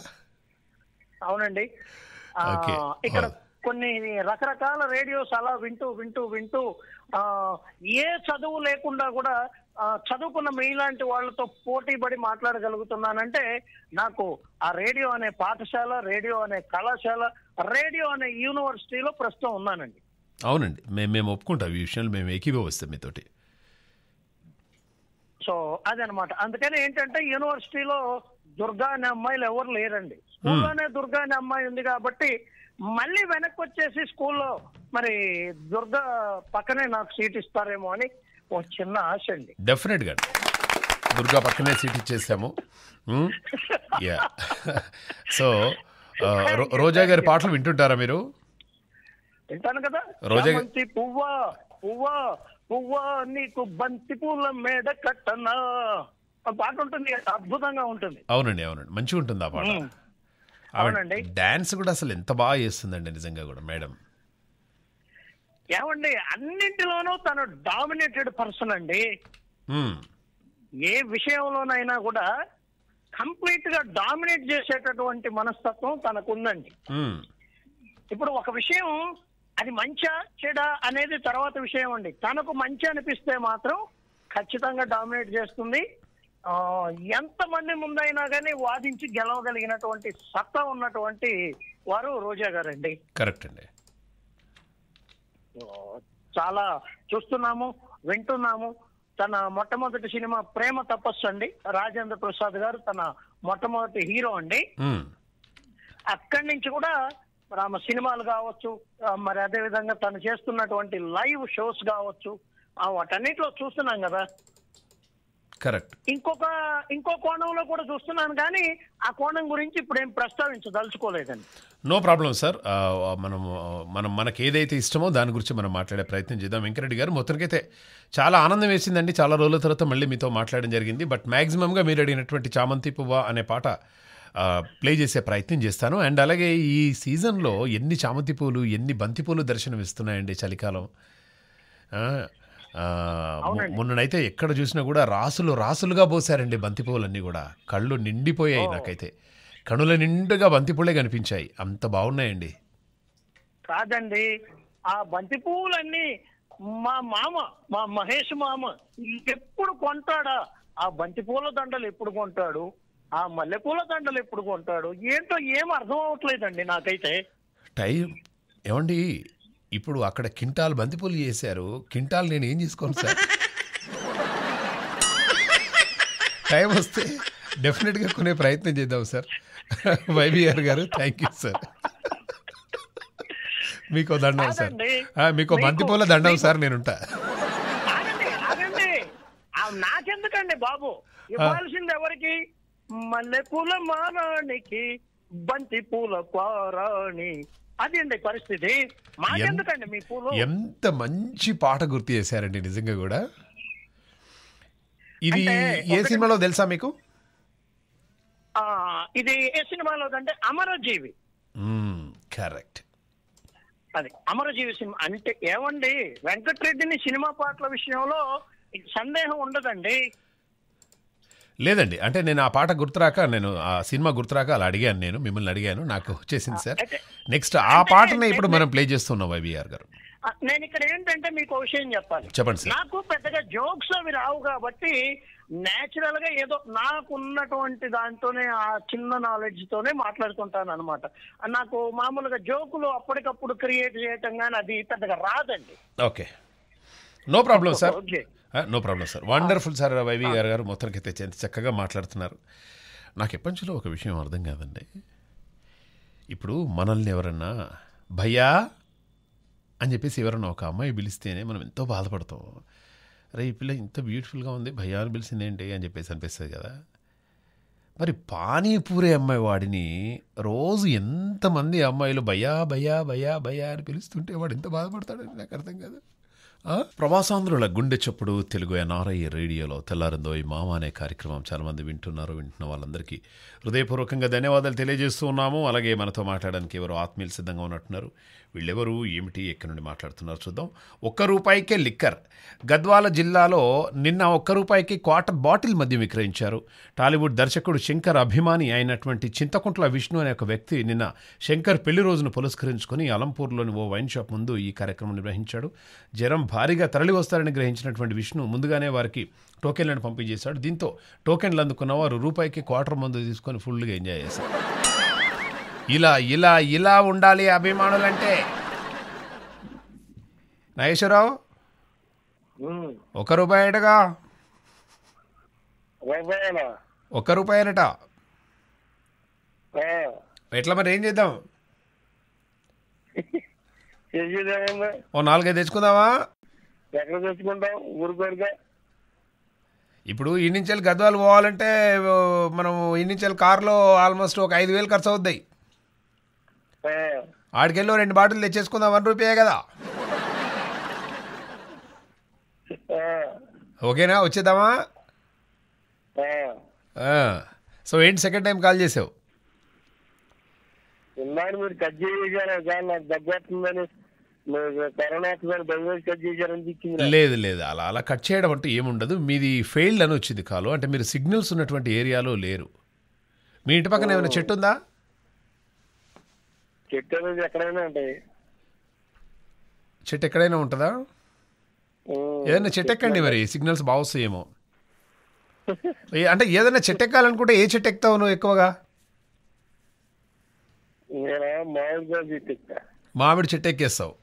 అవునండి ఇక్కడ కొన్ని రకరకాల రేడియోస్ అలా వింటూ వింటూ వింటూ ఆ ఏ చదువు లేకుండా కూడా చదువుకున్న మీలాంటి వాళ్ళతో పోటీ పడి మాట్లాడగలుగుతున్నానంటే నాకు ఆ రేడియో అనే పాఠశాల రేడియో అనే కళాశాల రేడియో అనే యూనివర్సిటీలో ప్రస్తుతం ఉన్నానండి అవునండి మేము మేము ఒప్పుకుంటాం ఈ విషయాలు మేము ఏకీభవిస్తాం మీతోటి సో అదనమాట అందుకని ఏంటంటే యూనివర్సిటీలో దుర్గా అనే అమ్మాయిలు ఎవరు లేరండి స్కూల్లోనే దుర్గా అనే అమ్మాయి ఉంది కాబట్టి మళ్ళీ వెనక్కి వచ్చేసి స్కూల్లో మరి దుర్గ పక్కనే నాకు సీట్ ఇస్తారేమో అని ఒక చిన్న ఆశ అండి డెఫినెట్ గా దుర్గా పక్కనే సీట్ ఇచ్చేసాము సో hmm? *laughs* uh, రోజా గారి పాటలు వింటుంటారా మీరు వింటాను కదా రోజా పువ్వా పువ్వా పువ్వా నీకు బంతి పూల మీద కట్టనా పాట ఉంటుంది అద్భుతంగా ఉంటుంది అవునండి అవునండి మంచిగా ఉంటుంది ఆ పాట hmm. అవునండి డాన్స్ కూడా అసలు ఎంత బాగా చేస్తుందండి నిజంగా కూడా మేడం ఏమండి అన్నింటిలోనూ తను డామినేటెడ్ పర్సన్ అండి ఏ విషయంలోనైనా కూడా కంప్లీట్ గా డామినేట్ చేసేటటువంటి మనస్తత్వం తనకుందండి ఇప్పుడు ఒక విషయం అది మంచా చెడా అనేది తర్వాత విషయం అండి తనకు మంచి అనిపిస్తే మాత్రం ఖచ్చితంగా డామినేట్ చేస్తుంది ఎంతమంది ముందైనా కానీ వాదించి గెలవగలిగినటువంటి సత్తా ఉన్నటువంటి వారు రోజా గారండి కరెక్ట్ అండి చాలా చూస్తున్నాము వింటున్నాము తన మొట్టమొదటి సినిమా ప్రేమ తపస్సు అండి రాజేంద్ర ప్రసాద్ గారు తన మొట్టమొదటి హీరో అండి అక్కడి నుంచి కూడా రామ సినిమాలు కావచ్చు మరి అదే విధంగా తను చేస్తున్నటువంటి లైవ్ షోస్ కావచ్చు వాటన్నిటిలో చూస్తున్నాం కదా కరెక్ట్ ఇంకొక ఇంకో కోణంలో కూడా చూస్తున్నాను కానీ ఆ కోణం గురించి ఇప్పుడు ఏం ప్రస్తావించదలుచుకోలేదండి నో ప్రాబ్లం సార్ మనం మనం మనకి ఏదైతే ఇష్టమో దాని గురించి మనం మాట్లాడే ప్రయత్నం చేద్దాం వెంకరెడ్డి గారు మొత్తానికైతే చాలా ఆనందం వేసిందండి చాలా రోజుల తర్వాత మళ్ళీ మీతో మాట్లాడడం జరిగింది బట్ మ్యాక్సిమంగా మీరు అడిగినటువంటి చామంతి పువ్వ అనే పాట ప్లే చేసే ప్రయత్నం చేస్తాను అండ్ అలాగే ఈ సీజన్లో ఎన్ని చామంతి పూలు ఎన్ని బంతి పూలు దర్శనం ఇస్తున్నాయండి చలికాలం మొన్ననైతే ఎక్కడ చూసినా కూడా రాసులు రాసులుగా పోసారండి బంతిపూలన్నీ కూడా కళ్ళు నిండిపోయాయి నాకైతే కనుల నిండుగా బంతిపూలే కనిపించాయి అంత బాగున్నాయండి కాదండి ఆ బంతిపూలన్నీ మా మామ మా మహేష్ మామ ఎప్పుడు కొంటాడా ఆ బంతిపూల దండలు ఎప్పుడు కొంటాడు ఆ మల్లెపూల దండలు ఎప్పుడు కొంటాడు ఏంటో ఏం అర్థం అవట్లేదండి నాకైతే టైం ఏమండి ఇప్పుడు అక్కడ కింటాల్ బంతిపూలు చేశారు కింటాల్ నేను ఏం చేసుకోను సార్ టైం వస్తే డెఫినెట్గా కొనే ప్రయత్నం చేద్దాం sir YBR garu thank you sir మీకు దండం సార్ మీకు బంతిపూల దండం సార్ నేనుంటా నాకెందుకండి బాబు ఇవ్వాల్సింది ఎవరికి మల్లె పూల మానానికి బంతి పూల పారాణి అండి పరిస్థితి ఎంత మంచి పాట గుర్తు చేశారండి నిజంగా కూడా ఇది ఏ సినిమాలో తెలుసా మీకు ఇది ఏ సినిమాలో అంటే అమరజీవి కరెక్ట్ అది అమరజీవి సినిమా అంటే ఏమండి వెంకటరెడ్డిని సినిమా పాటల విషయంలో సందేహం ఉండదండి లేదండి అంటే నేను ఆ పాట గుర్తురాక నేను ఆ సినిమా గుర్తురాక అలా అడిగాను నేను మిమ్మల్ని అడిగాను నాకు వచ్చేసింది సార్ నెక్స్ట్ ఆ పాటనే ఇప్పుడు మనం ప్లే చేస్తున్నాం వైవిఆర్ గారు నేను ఇక్కడ ఏంటంటే మీకు ఒక విషయం చెప్పాలి చెప్పండి సార్ నాకు పెద్దగా జోక్స్ అవి రావు కాబట్టి నేచురల్ గా ఏదో ఉన్నటువంటి దాంతోనే ఆ చిన్న నాలెడ్జ్ తోనే మాట్లాడుకుంటాను అనమాట నాకు మామూలుగా జోకులు అప్పటికప్పుడు క్రియేట్ చేయటం కానీ అది పెద్దగా రాదండి okay no problem sir okay no problem sir wonderful sir YV garu garu మొత్తానికి తెచ్చేంత చక్కగా మాట్లాడుతున్నారు నాకు ఎప్పటిలో ఒక విషయం అర్థం కాదండి ఇప్పుడు మనల్ని ఎవరన్నా భయ్యా అని చెప్పేసి ఎవరన్నా ఒక అమ్మాయి పిలిస్తేనే మనం ఎంతో బాధపడతాం రే ఈ పిల్ల ఇంత బ్యూటిఫుల్గా ఉంది భయ్యా అని పిలిచిందేంటి అని చెప్పేసి అనిపిస్తుంది కదా మరి పానీపూరి అమ్మాయి వాడిని రోజు ఎంతమంది అమ్మాయిలు భయా భయా భయా భయా అని పిలుస్తుంటే వాడు ఎంత బాధపడతాడని నాకు అర్థం కాదు ప్రవాసాంధ్రుల గుండె చప్పుడు తెలుగు ఎన్ఆర్ఐ రేడియోలో తెల్లారిందో ఈ మామ అనే కార్యక్రమం చాలామంది వింటున్నారు వింటున్న వాళ్ళందరికీ హృదయపూర్వకంగా ధన్యవాదాలు తెలియజేస్తూ ఉన్నాము అలాగే మనతో మాట్లాడడానికి ఎవరు ఆత్మీయులు సిద్ధంగా ఉన్నట్టున్నారు వీళ్ళెవరు ఏమిటి ఎక్కడి నుండి మాట్లాడుతున్నారు చూద్దాం ఒక్క రూపాయికే లిక్కర్ గద్వాల జిల్లాలో నిన్న ఒక్క రూపాయికి క్వార్టర్ బాటిల్ మద్యం విక్రయించారు టాలీవుడ్ దర్శకుడు శంకర్ అభిమాని అయినటువంటి చింతకుంట్ల విష్ణు అనే ఒక వ్యక్తి నిన్న శంకర్ పెళ్లి రోజును పులస్కరించుకుని అలంపూర్లోని ఓ వైన్ షాప్ ముందు ఈ కార్యక్రమం నిర్వహించాడు జ్వరం భారీగా తరలి వస్తారని గ్రహించినటువంటి విష్ణు ముందుగానే వారికి టోకెన్లను పంపిణీ చేశాడు దీంతో టోకెన్లు అందుకున్న వారు రూపాయికి క్వార్టర్ మందు తీసుకొని ఫుల్గా ఎంజాయ్ చేశారు ఇలా ఇలా ఇలా ఉండాలి అభిమానులంటే నాగేశ్వరరావు ఒక రూపాయి అటగా ఒక రూపాయి అనట ఎట్లా మరి ఏం చేద్దాం ఓ నాలుగైదు తెచ్చుకుందామా ఇప్పుడు ఇన్నించెలు గద్వాలు పోవాలంటే మనం ఇన్నించెలు కార్లో ఆల్మోస్ట్ ఒక ఐదు వేలు ఖర్చు అవుతాయి ఆడికెళ్ళి రెండు బాటిల్ తెచ్చేసుకుందాం వన్ రూపాయే కదా ఓకేనా వచ్చేద్దామా సో ఏంటి సెకండ్ టైం కాల్ చేసావు మీరు కట్ చేశారు లేదు లేదు అలా అలా కట్ చేయడం అంటే ఏముండదు మీది ఫెయిల్డ్ అని వచ్చింది కాలు అంటే మీరు సిగ్నల్స్ ఉన్నటువంటి ఏరియాలో లేరు మీ ఇంటి పక్కన ఏమైనా చెట్టు ఉందా చెట్టు అనేది ఎక్కడైనా చెట్టు ఎక్కడైనా ఉంటుందా ఏదైనా చెట్టు ఎక్కండి మరి సిగ్నల్స్ బాగా వస్తాయేమో *laughs* అంటే ఏదైనా చెట్టు ఎక్కాలనుకుంటే ఏ చెట్టు ఎక్కుతావు నువ్వు ఎక్కువగా మామిడి చెట్టు ఎక్కేస్తావు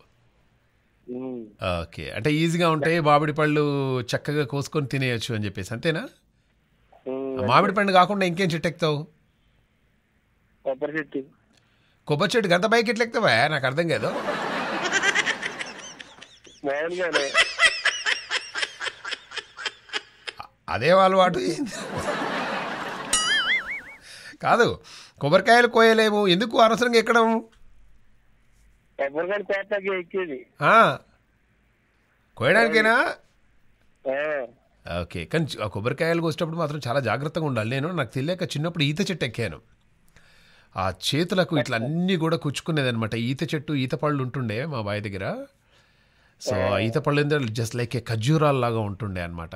ఓకే అంటే ఈజీగా ఉంటాయి మామిడి పళ్ళు చక్కగా కోసుకొని తినేయచ్చు అని చెప్పేసి అంతేనా మామిడి పండు కాకుండా ఇంకేం చెట్టు ఎక్కుతావు కొబ్బరి చెట్టు కొబ్బరి చెట్టు గంత పైకి ఎట్లా నాకు అర్థం కాదు వాళ్ళు అలవాటు కాదు కొబ్బరికాయలు కోయలేము ఎందుకు అనవసరంగా ఎక్కడం కోయడానికేనా ఓకే కానీ కొబ్బరికాయలు కోసేటప్పుడు మాత్రం చాలా జాగ్రత్తగా ఉండాలి నేను నాకు తెలియక చిన్నప్పుడు ఈత చెట్టు ఎక్కాను ఆ చేతులకు ఇట్లా అన్నీ కూడా కుచ్చుకునేదనమాట ఈత చెట్టు ఈత పళ్ళు ఉంటుండే మా బావి దగ్గర సో ఈత పళ్ళు జస్ట్ లైక్ ఏ లాగా ఉంటుండే అనమాట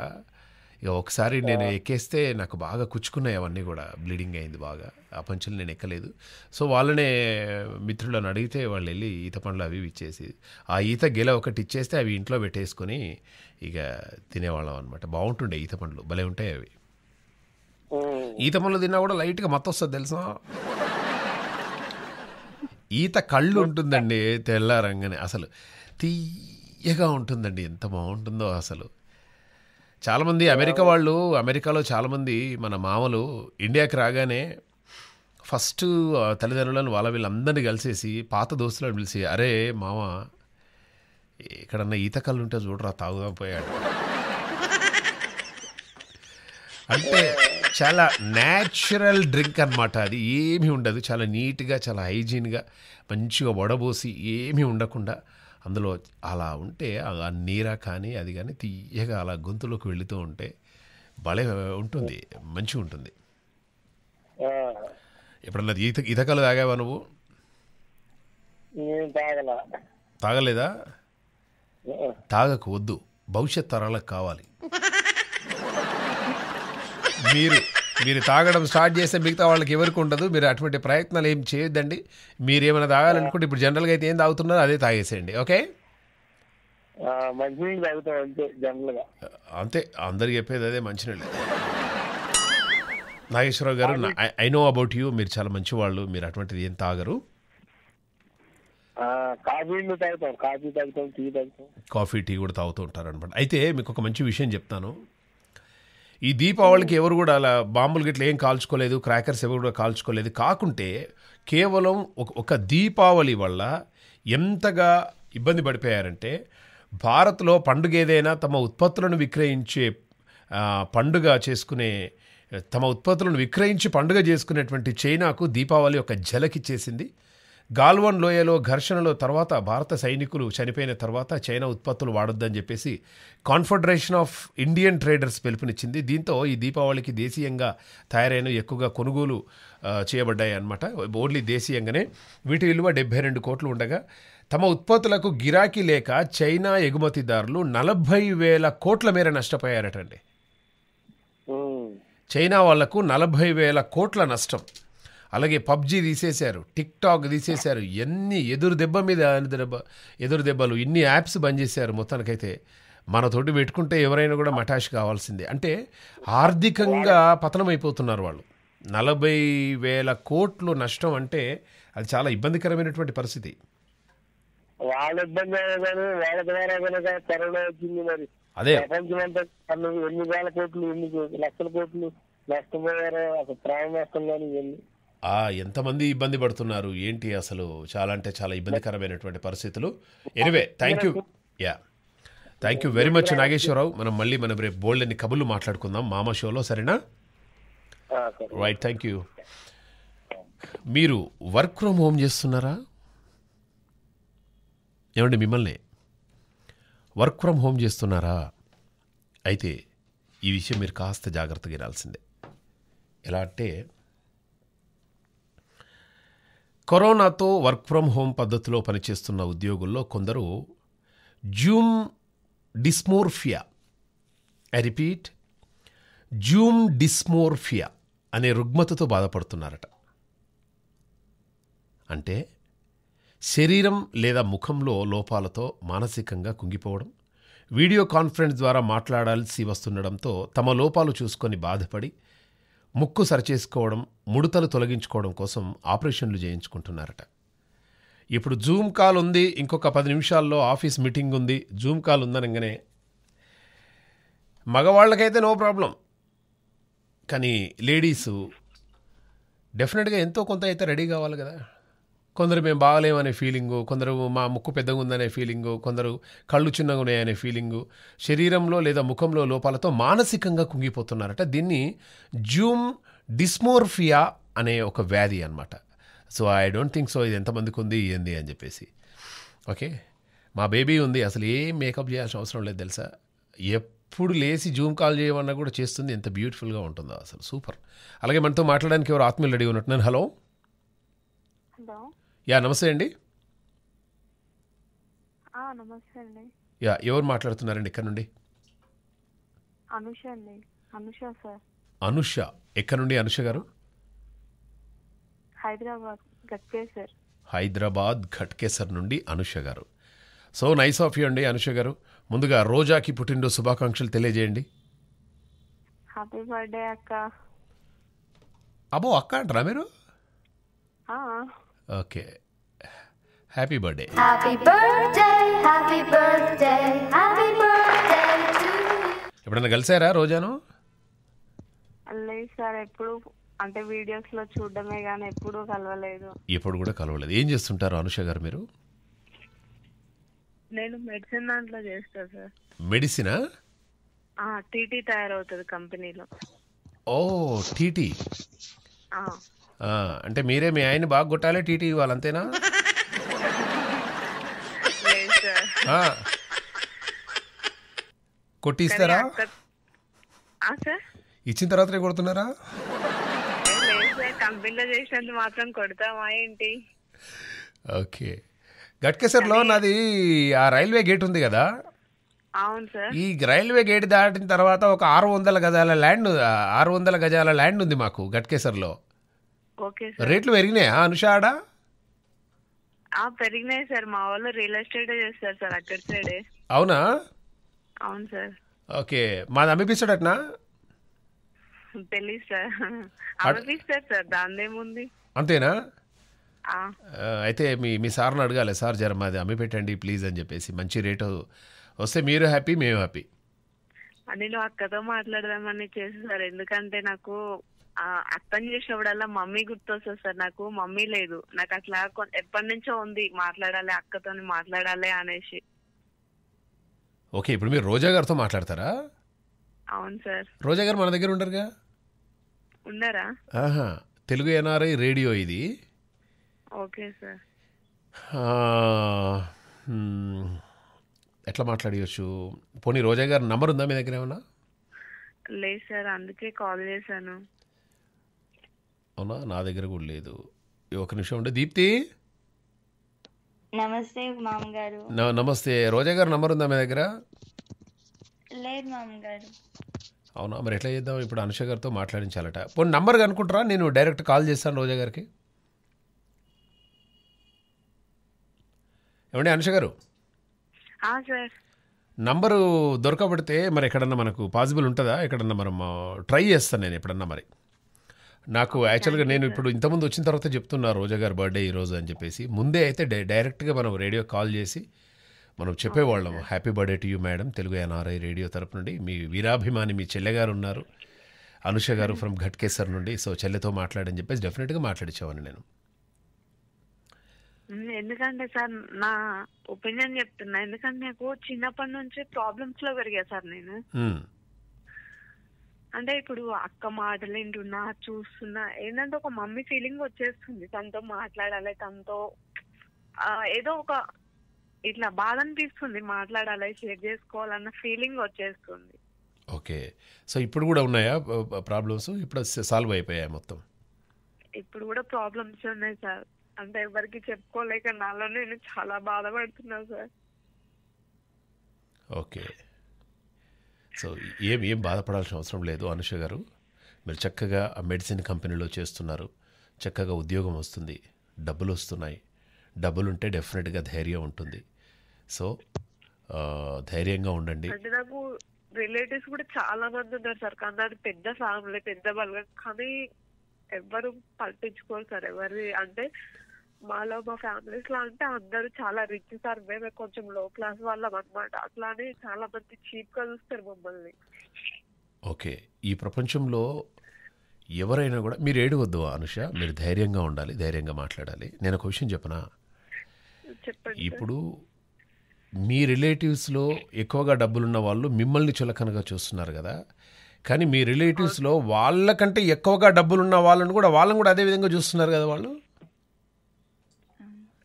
ఇక ఒకసారి నేను ఎక్కేస్తే నాకు బాగా కుచ్చుకున్నాయి అవన్నీ కూడా బ్లీడింగ్ అయింది బాగా ఆ పంచులు నేను ఎక్కలేదు సో వాళ్ళనే మిత్రులను అడిగితే వాళ్ళు వెళ్ళి ఈత పండ్లు అవి ఇచ్చేసి ఆ ఈత గెల ఒకటి ఇచ్చేస్తే అవి ఇంట్లో పెట్టేసుకొని ఇక తినేవాళ్ళం అనమాట బాగుంటుండే ఈత పండ్లు భలే ఉంటాయి అవి hmm. ఈత పండ్లు తిన్నా కూడా లైట్గా వస్తుంది తెలుసా ఈత కళ్ళు ఉంటుందండి తెల్లారంగానే అసలు తీయగా ఉంటుందండి ఎంత బాగుంటుందో అసలు చాలామంది అమెరికా వాళ్ళు అమెరికాలో చాలామంది మన మామలు ఇండియాకి రాగానే ఫస్ట్ తల్లిదండ్రులను వాళ్ళ వీళ్ళందరినీ కలిసేసి పాత దోస్తులను పిలిచి అరే మామ ఎక్కడన్నా ఈత కళ్ళు ఉంటే చూడరా తాగుదాం పోయాడు అంటే *laughs* చాలా న్యాచురల్ డ్రింక్ అనమాట అది ఏమీ ఉండదు చాలా నీట్గా చాలా హైజీన్గా మంచిగా వడబోసి ఏమీ ఉండకుండా అందులో అలా ఉంటే ఆ నీర కానీ అది కానీ తీయగా అలా గొంతులోకి వెళుతూ ఉంటే భలే ఉంటుంది మంచిగా ఉంటుంది ఎప్పుడన్నా ఈత ఈతకాలు తాగావా నువ్వు తాగలేదా తాగకు వద్దు భవిష్యత్ తరాలకు కావాలి మీరు మీరు తాగడం స్టార్ట్ చేస్తే మిగతా వాళ్ళకి ఎవరికి ఉండదు మీరు అటువంటి ప్రయత్నాలు ఏం చేయొద్దండి మీరు ఏమైనా తాగాలనుకుంటే ఇప్పుడు జనరల్గా అయితే ఏం తాగుతున్నారో అదే తాగేసేయండి ఓకే అంతే జనరల్గా అంతే అందరు చెప్పేది అదే మంచినీళ్ళు నాగేశ్వరరావు గారు ఐ నో అబౌట్ యూ మీరు చాలా మంచి వాళ్ళు మీరు అటువంటిది ఏం తాగరు కాఫీ టీ కూడా తాగుతూ ఉంటారు అనమాట అయితే మీకు ఒక మంచి విషయం చెప్తాను ఈ దీపావళికి ఎవరు కూడా అలా బాంబులు గిట్ల ఏం కాల్చుకోలేదు క్రాకర్స్ ఎవరు కూడా కాల్చుకోలేదు కాకుంటే కేవలం ఒక దీపావళి వల్ల ఎంతగా ఇబ్బంది పడిపోయారంటే భారత్లో పండుగ ఏదైనా తమ ఉత్పత్తులను విక్రయించే పండుగ చేసుకునే తమ ఉత్పత్తులను విక్రయించి పండుగ చేసుకునేటువంటి చైనాకు దీపావళి ఒక జలకిచ్చేసింది గాల్వన్ లోయలో ఘర్షణలో తర్వాత భారత సైనికులు చనిపోయిన తర్వాత చైనా ఉత్పత్తులు వాడొద్దని చెప్పేసి కాన్ఫెడరేషన్ ఆఫ్ ఇండియన్ ట్రేడర్స్ పిలుపునిచ్చింది దీంతో ఈ దీపావళికి దేశీయంగా తయారైన ఎక్కువగా కొనుగోలు చేయబడ్డాయి అనమాట ఓన్లీ దేశీయంగానే వీటి విలువ డెబ్బై రెండు కోట్లు ఉండగా తమ ఉత్పత్తులకు గిరాకీ లేక చైనా ఎగుమతిదారులు నలభై వేల కోట్ల మేర నష్టపోయారటండి చైనా వాళ్లకు నలభై వేల కోట్ల నష్టం అలాగే పబ్జి తీసేశారు టిక్ టాక్ తీసేశారు ఎన్ని ఎదురు దెబ్బ మీద దెబ్బ ఎదురు దెబ్బలు ఇన్ని యాప్స్ బంద్ చేశారు మొత్తానికైతే మనతోటి పెట్టుకుంటే ఎవరైనా కూడా మటాష్ కావాల్సిందే అంటే ఆర్థికంగా పతనమైపోతున్నారు వాళ్ళు నలభై వేల కోట్లు నష్టం అంటే అది చాలా ఇబ్బందికరమైనటువంటి పరిస్థితి వాళ్ళ ఇబ్బంది వచ్చింది అదే ప్రపంచమంతా ఎన్ని వేల కోట్లు ఎన్ని లక్షల కోట్లు నష్టపోయారు ప్రాణ నష్టం కానీ ఎంతమంది ఇబ్బంది పడుతున్నారు ఏంటి అసలు చాలా అంటే చాలా ఇబ్బందికరమైనటువంటి పరిస్థితులు anyway thank you yeah thank you very much Nageswararao మనం మళ్ళీ మనం రేపు బోల్డ్ అని కబుర్లు మాట్లాడుకుందాం మామ షోలో సరేనా రైట్ థ్యాంక్ యూ మీరు వర్క్ ఫ్రమ్ హోమ్ చేస్తున్నారా ఏమండి మిమ్మల్ని వర్క్ ఫ్రమ్ హోమ్ చేస్తున్నారా అయితే ఈ విషయం మీరు కాస్త జాగ్రత్తగా ఇరాల్సిందే ఎలా అంటే కరోనాతో వర్క్ ఫ్రమ్ హోమ్ పద్ధతిలో పనిచేస్తున్న ఉద్యోగుల్లో కొందరు zoom dysmorphia I repeat zoom dysmorphia అనే రుగ్మతతో బాధపడుతున్నారట అంటే శరీరం లేదా ముఖంలో లోపాలతో మానసికంగా కుంగిపోవడం వీడియో కాన్ఫరెన్స్ ద్వారా మాట్లాడాల్సి వస్తుండడంతో తమ లోపాలు చూసుకొని బాధపడి ముక్కు సరిచేసుకోవడం ముడతలు తొలగించుకోవడం కోసం ఆపరేషన్లు చేయించుకుంటున్నారట ఇప్పుడు జూమ్ కాల్ ఉంది ఇంకొక పది నిమిషాల్లో ఆఫీస్ మీటింగ్ ఉంది జూమ్ కాల్ ఉందనగానే మగవాళ్ళకైతే నో ప్రాబ్లం కానీ లేడీసు డెఫినెట్గా ఎంతో కొంత అయితే రెడీ కావాలి కదా కొందరు మేము బాగలేమనే ఫీలింగు కొందరు మా ముక్కు పెద్దగా ఉందనే ఫీలింగు కొందరు కళ్ళు చిన్నగా ఉన్నాయనే ఫీలింగు శరీరంలో లేదా ముఖంలో లోపాలతో మానసికంగా కుంగిపోతున్నారట దీన్ని జూమ్ డిస్మోర్ఫియా అనే ఒక వ్యాధి అనమాట so I don't think so ఇది ఎంతమందికి ఉంది ఏంది అని చెప్పేసి ఓకే మా బేబీ ఉంది అసలు ఏం మేకప్ చేయాల్సిన అవసరం లేదు తెలుసా ఎప్పుడు లేచి జూమ్ కాల్ చేయమన్నా కూడా చేస్తుంది ఎంత బ్యూటిఫుల్గా ఉంటుందో అసలు సూపర్ అలాగే మనతో మాట్లాడడానికి ఎవరు ఆత్మీయులు రెడీ ఉన్నట్టు నేను హలో యా నమస్తే అండి నమస్తే అండి యా ఎవరు మాట్లాడుతున్నారండి ఇక్కడ నుండి అనుష అండి అనుష సార్ అనుష ఎక్కడ నుండి అనుష గారు హైదరాబాద్ హైదరాబాద్ ఘట్కేసర్ నుండి అనుష గారు సో నైస్ ఆఫ్ యూ అండి అనుష గారు ముందుగా రోజాకి పుట్టినరోజు శుభాకాంక్షలు తెలియజేయండి హ్యాపీ బర్త్డే అక్క అబ్బో అక్క అంటారా మీరు ఓకే హ్యాపీ బర్త్డే ఎప్పుడన్నా కలిసారా రోజాను లేదు సార్ ఎప్పుడు అంటే వీడియోస్ లో చూడడమే కానీ ఎప్పుడు కలవలేదు ఎప్పుడు కూడా కలవలేదు ఏం చేస్తుంటారు అనుష గారు మీరు నేను మెడిసిన్ దాంట్లో చేస్తా సార్ మెడిసిన్ టీటీ తయారవుతుంది కంపెనీలో ఓ టీటీ అంటే మీరే మీ ఆయన్ని బాగా కొట్టాలి టీటీ ఇవ్వాలి అంతేనా కొట్టిస్తారా ఇచ్చిన తర్వాత కొడుతున్నారా ఓకే చేసినందుకు మాత్రం ఏంటి ఓకే నాది ఆ రైల్వే గేట్ ఉంది కదా అవును ఈ రైల్వే గేట్ దాటిన తర్వాత ఒక ఆరు వందల గజాల ల్యాండ్ ఆరు వందల గజాల ల్యాండ్ ఉంది మాకు గట్కేసర్లో ఓకే సార్ రేట్లు పెరిగినాయా అనుషాడ ఆ పెరిగినాయి సార్ మా వాళ్ళు రియల్ ఎస్టేట్ చేస్తారు సార్ అక్కడ సైడే అవునా అవును సార్ ఓకే మాది అమ్మిపిస్తాడట్నా తెలీదు సార్ అనిపిస్తారు సార్ ఏముంది అంతేనా అయితే మీ మీ సార్ని అడగాలి సార్ జర మాది అమ్మి పెట్టండి ప్లీజ్ అని చెప్పేసి మంచి రేటు వస్తే మీరు హ్యాపీ మేము హ్యాపీ నేను అక్కతో మాట్లాడదామని చేసి సార్ ఎందుకంటే నాకు అర్థం చేసేవాడల్లా మమ్మీ గుర్తొస్తుంది సార్ నాకు మమ్మీ లేదు నాకు అట్లా ఎప్పటి నుంచో ఉంది మాట్లాడాలి అక్కతో మాట్లాడాలి అనేసి ఓకే ఇప్పుడు మీరు రోజా గారితో మాట్లాడతారా అవును సార్ రోజా గారు మన దగ్గర ఉండరుగా ఉన్నారా ఆహా తెలుగు ఎన్ఆర్ఐ రేడియో ఇది ఓకే సార్ ఎట్లా మాట్లాడవచ్చు పోనీ రోజా గారు నంబర్ ఉందా మీ దగ్గర ఏమన్నా లేదు సార్ అందుకే కాల్ చేశాను అవునా నా దగ్గర కూడా లేదు ఒక నిమిషం ఉండే దీప్తి నమస్తే మామగారు నమస్తే రోజా గారు నంబర్ ఉందా మీ దగ్గర లేదు మామగారు అవునా మరి ఎట్లా చేద్దాం ఇప్పుడు అనుష గారితో మాట్లాడించాలట పోనీ నంబర్ అనుకుంటారా నేను డైరెక్ట్ కాల్ చేస్తాను రోజా గారికి ఏమండి అనుష గారు నంబరు దొరకబడితే మరి ఎక్కడన్నా మనకు పాసిబుల్ ఉంటుందా ఎక్కడన్నా మనం ట్రై చేస్తాను నేను ఎప్పుడన్నా మరి నాకు యాక్చువల్గా నేను ఇప్పుడు ఇంతకుముందు వచ్చిన తర్వాత చెప్తున్నా రోజా గారు బర్త్డే ఈరోజు అని చెప్పేసి ముందే అయితే డైరెక్ట్గా మనం రేడియో కాల్ చేసి మనం చెప్పేవాళ్ళం happy birthday to you madam Telugu NRI radio తరపు నుండి మీ వీరాభిమాని మీ చెల్లెగారు ఉన్నారు అనుష గారు ఫ్రమ్ ఘట్కేసర్ నుండి సో చెల్లెతో మాట్లాడని చెప్పేసి డెఫినెట్గా మాట్లాడించేవాడిని నేను ఎందుకంటే సార్ నా ఒపీనియన్ చెప్తున్నా ఎందుకంటే నాకు చిన్నప్పటి నుంచి ప్రాబ్లమ్స్ లో పెరిగా సార్ నేను అంటే ఇప్పుడు అక్క మాటలు చూస్తున్నా ఏంటంటే ఒక మమ్మీ ఫీలింగ్ వచ్చేస్తుంది తనతో మాట్లాడాలి తనతో ఏదో ఒక ఇట్లా బాధ అనిపిస్తుంది మాట్లాడాలి షేర్ చేసుకోవాలన్న ఫీలింగ్ వచ్చేస్తుంది ఓకే సో ఇప్పుడు కూడా ఉన్నాయా ప్రాబ్లమ్స్ ఇప్పుడు సాల్వ్ అయిపోయాయి మొత్తం ఇప్పుడు కూడా ప్రాబ్లమ్స్ ఉన్నాయి సార్ అంటే ఎవరికి చెప్పుకోలేక నాలో నేను చాలా బాధపడుతున్నా సార్ ఓకే సో ఏం ఏం బాధపడాల్సిన అవసరం లేదు అనుష గారు మీరు చక్కగా ఆ మెడిసిన్ కంపెనీలో చేస్తున్నారు చక్కగా ఉద్యోగం వస్తుంది డబ్బులు వస్తున్నాయి డబ్బులు ఉంటే డెఫినెట్గా ధైర్యం ఉంటుంది సో ధైర్యంగా ఉండండి నాకు రిలేటివ్స్ కూడా చాలా మంది ఉన్నారు సార్ కానీ అది పెద్ద ఫ్యామిలీ పెద్ద బలగం కానీ ఎవరు పట్టించుకోరు సార్ ఎవరి అంటే మాలో మా ఫ్యామిలీస్ లో అంటే అందరూ చాలా రిచ్ సార్ మేమే కొంచెం లో క్లాస్ వాళ్ళం అనమాట అట్లానే చాలా మంది చీప్ గా చూస్తారు మమ్మల్ని ఓకే ఈ ప్రపంచంలో ఎవరైనా కూడా మీరు ఏడవద్దు అనుష మీరు ధైర్యంగా ఉండాలి ధైర్యంగా మాట్లాడాలి నేను ఒక విషయం చెప్పనా చెప్పండి ఇప్పుడు మీ రిలేటివ్స్లో ఎక్కువగా డబ్బులున్న వాళ్ళు మిమ్మల్ని చులకనగా చూస్తున్నారు కదా కానీ మీ రిలేటివ్స్లో వాళ్ళకంటే ఎక్కువగా డబ్బులున్న వాళ్ళని కూడా వాళ్ళని కూడా అదే విధంగా చూస్తున్నారు కదా వాళ్ళు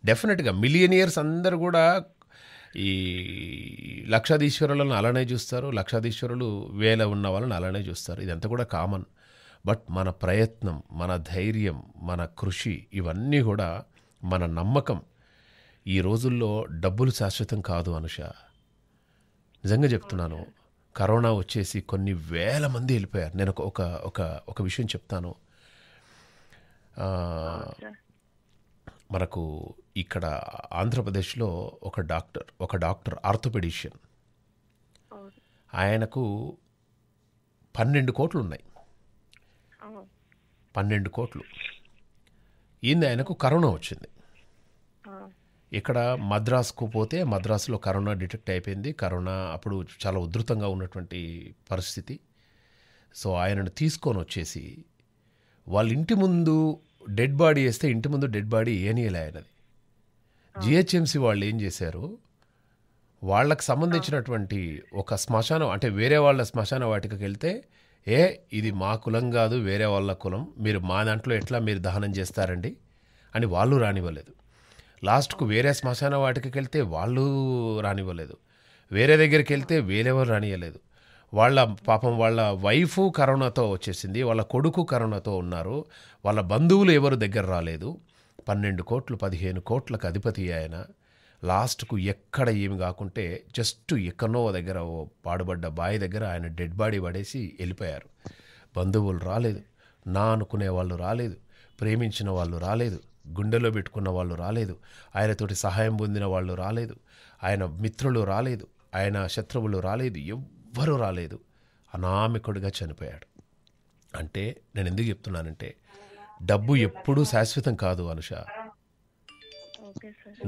డెఫినెట్గా మిలియనియర్స్ అందరు కూడా ఈ లక్షాధీశ్వరులను అలానే చూస్తారు లక్షాధీశ్వరులు వేల ఉన్న వాళ్ళని అలానే చూస్తారు ఇదంతా కూడా కామన్ బట్ మన ప్రయత్నం మన ధైర్యం మన కృషి ఇవన్నీ కూడా మన నమ్మకం ఈ రోజుల్లో డబ్బులు శాశ్వతం కాదు అనుష నిజంగా చెప్తున్నాను కరోనా వచ్చేసి కొన్ని వేల మంది వెళ్ళిపోయారు నేను ఒక ఒక ఒక విషయం చెప్తాను మనకు ఇక్కడ ఆంధ్రప్రదేశ్లో ఒక డాక్టర్ ఒక డాక్టర్ ఆర్థోపెడిషియన్ ఆయనకు పన్నెండు కోట్లు ఉన్నాయి పన్నెండు కోట్లు ఈ ఆయనకు కరోనా వచ్చింది ఇక్కడ మద్రాసుకు పోతే మద్రాసులో కరోనా డిటెక్ట్ అయిపోయింది కరోనా అప్పుడు చాలా ఉధృతంగా ఉన్నటువంటి పరిస్థితి సో ఆయనను తీసుకొని వచ్చేసి వాళ్ళ ఇంటి ముందు డెడ్ బాడీ వేస్తే ఇంటి ముందు డెడ్ బాడీ ఏనియలే ఆయనది జిహెచ్ఎంసి వాళ్ళు ఏం చేశారు వాళ్ళకు సంబంధించినటువంటి ఒక శ్మశానం అంటే వేరే వాళ్ళ శ్మశాన వాటికి వెళ్తే ఏ ఇది మా కులం కాదు వేరే వాళ్ళ కులం మీరు మా దాంట్లో ఎట్లా మీరు దహనం చేస్తారండి అని వాళ్ళు రానివ్వలేదు లాస్ట్కు వేరే శ్మశాన వాటికి వెళ్తే వాళ్ళు రానివ్వలేదు వేరే దగ్గరికి వెళ్తే వేరేవారు రానివ్వలేదు వాళ్ళ పాపం వాళ్ళ వైఫ్ కరోనాతో వచ్చేసింది వాళ్ళ కొడుకు కరోనాతో ఉన్నారు వాళ్ళ బంధువులు ఎవరు దగ్గర రాలేదు పన్నెండు కోట్లు పదిహేను కోట్లకు అధిపతి ఆయన లాస్ట్కు ఎక్కడ ఏమి కాకుంటే జస్ట్ ఎక్కనో దగ్గర ఓ పాడుబడ్డ బావి దగ్గర ఆయన డెడ్ బాడీ పడేసి వెళ్ళిపోయారు బంధువులు రాలేదు నా అనుకునే వాళ్ళు రాలేదు ప్రేమించిన వాళ్ళు రాలేదు గుండెలో పెట్టుకున్న వాళ్ళు రాలేదు ఆయనతోటి సహాయం పొందిన వాళ్ళు రాలేదు ఆయన మిత్రులు రాలేదు ఆయన శత్రువులు రాలేదు ఎవ్వరూ రాలేదు అనామికుడిగా చనిపోయాడు అంటే నేను ఎందుకు చెప్తున్నానంటే డబ్బు ఎప్పుడూ శాశ్వతం కాదు అనుష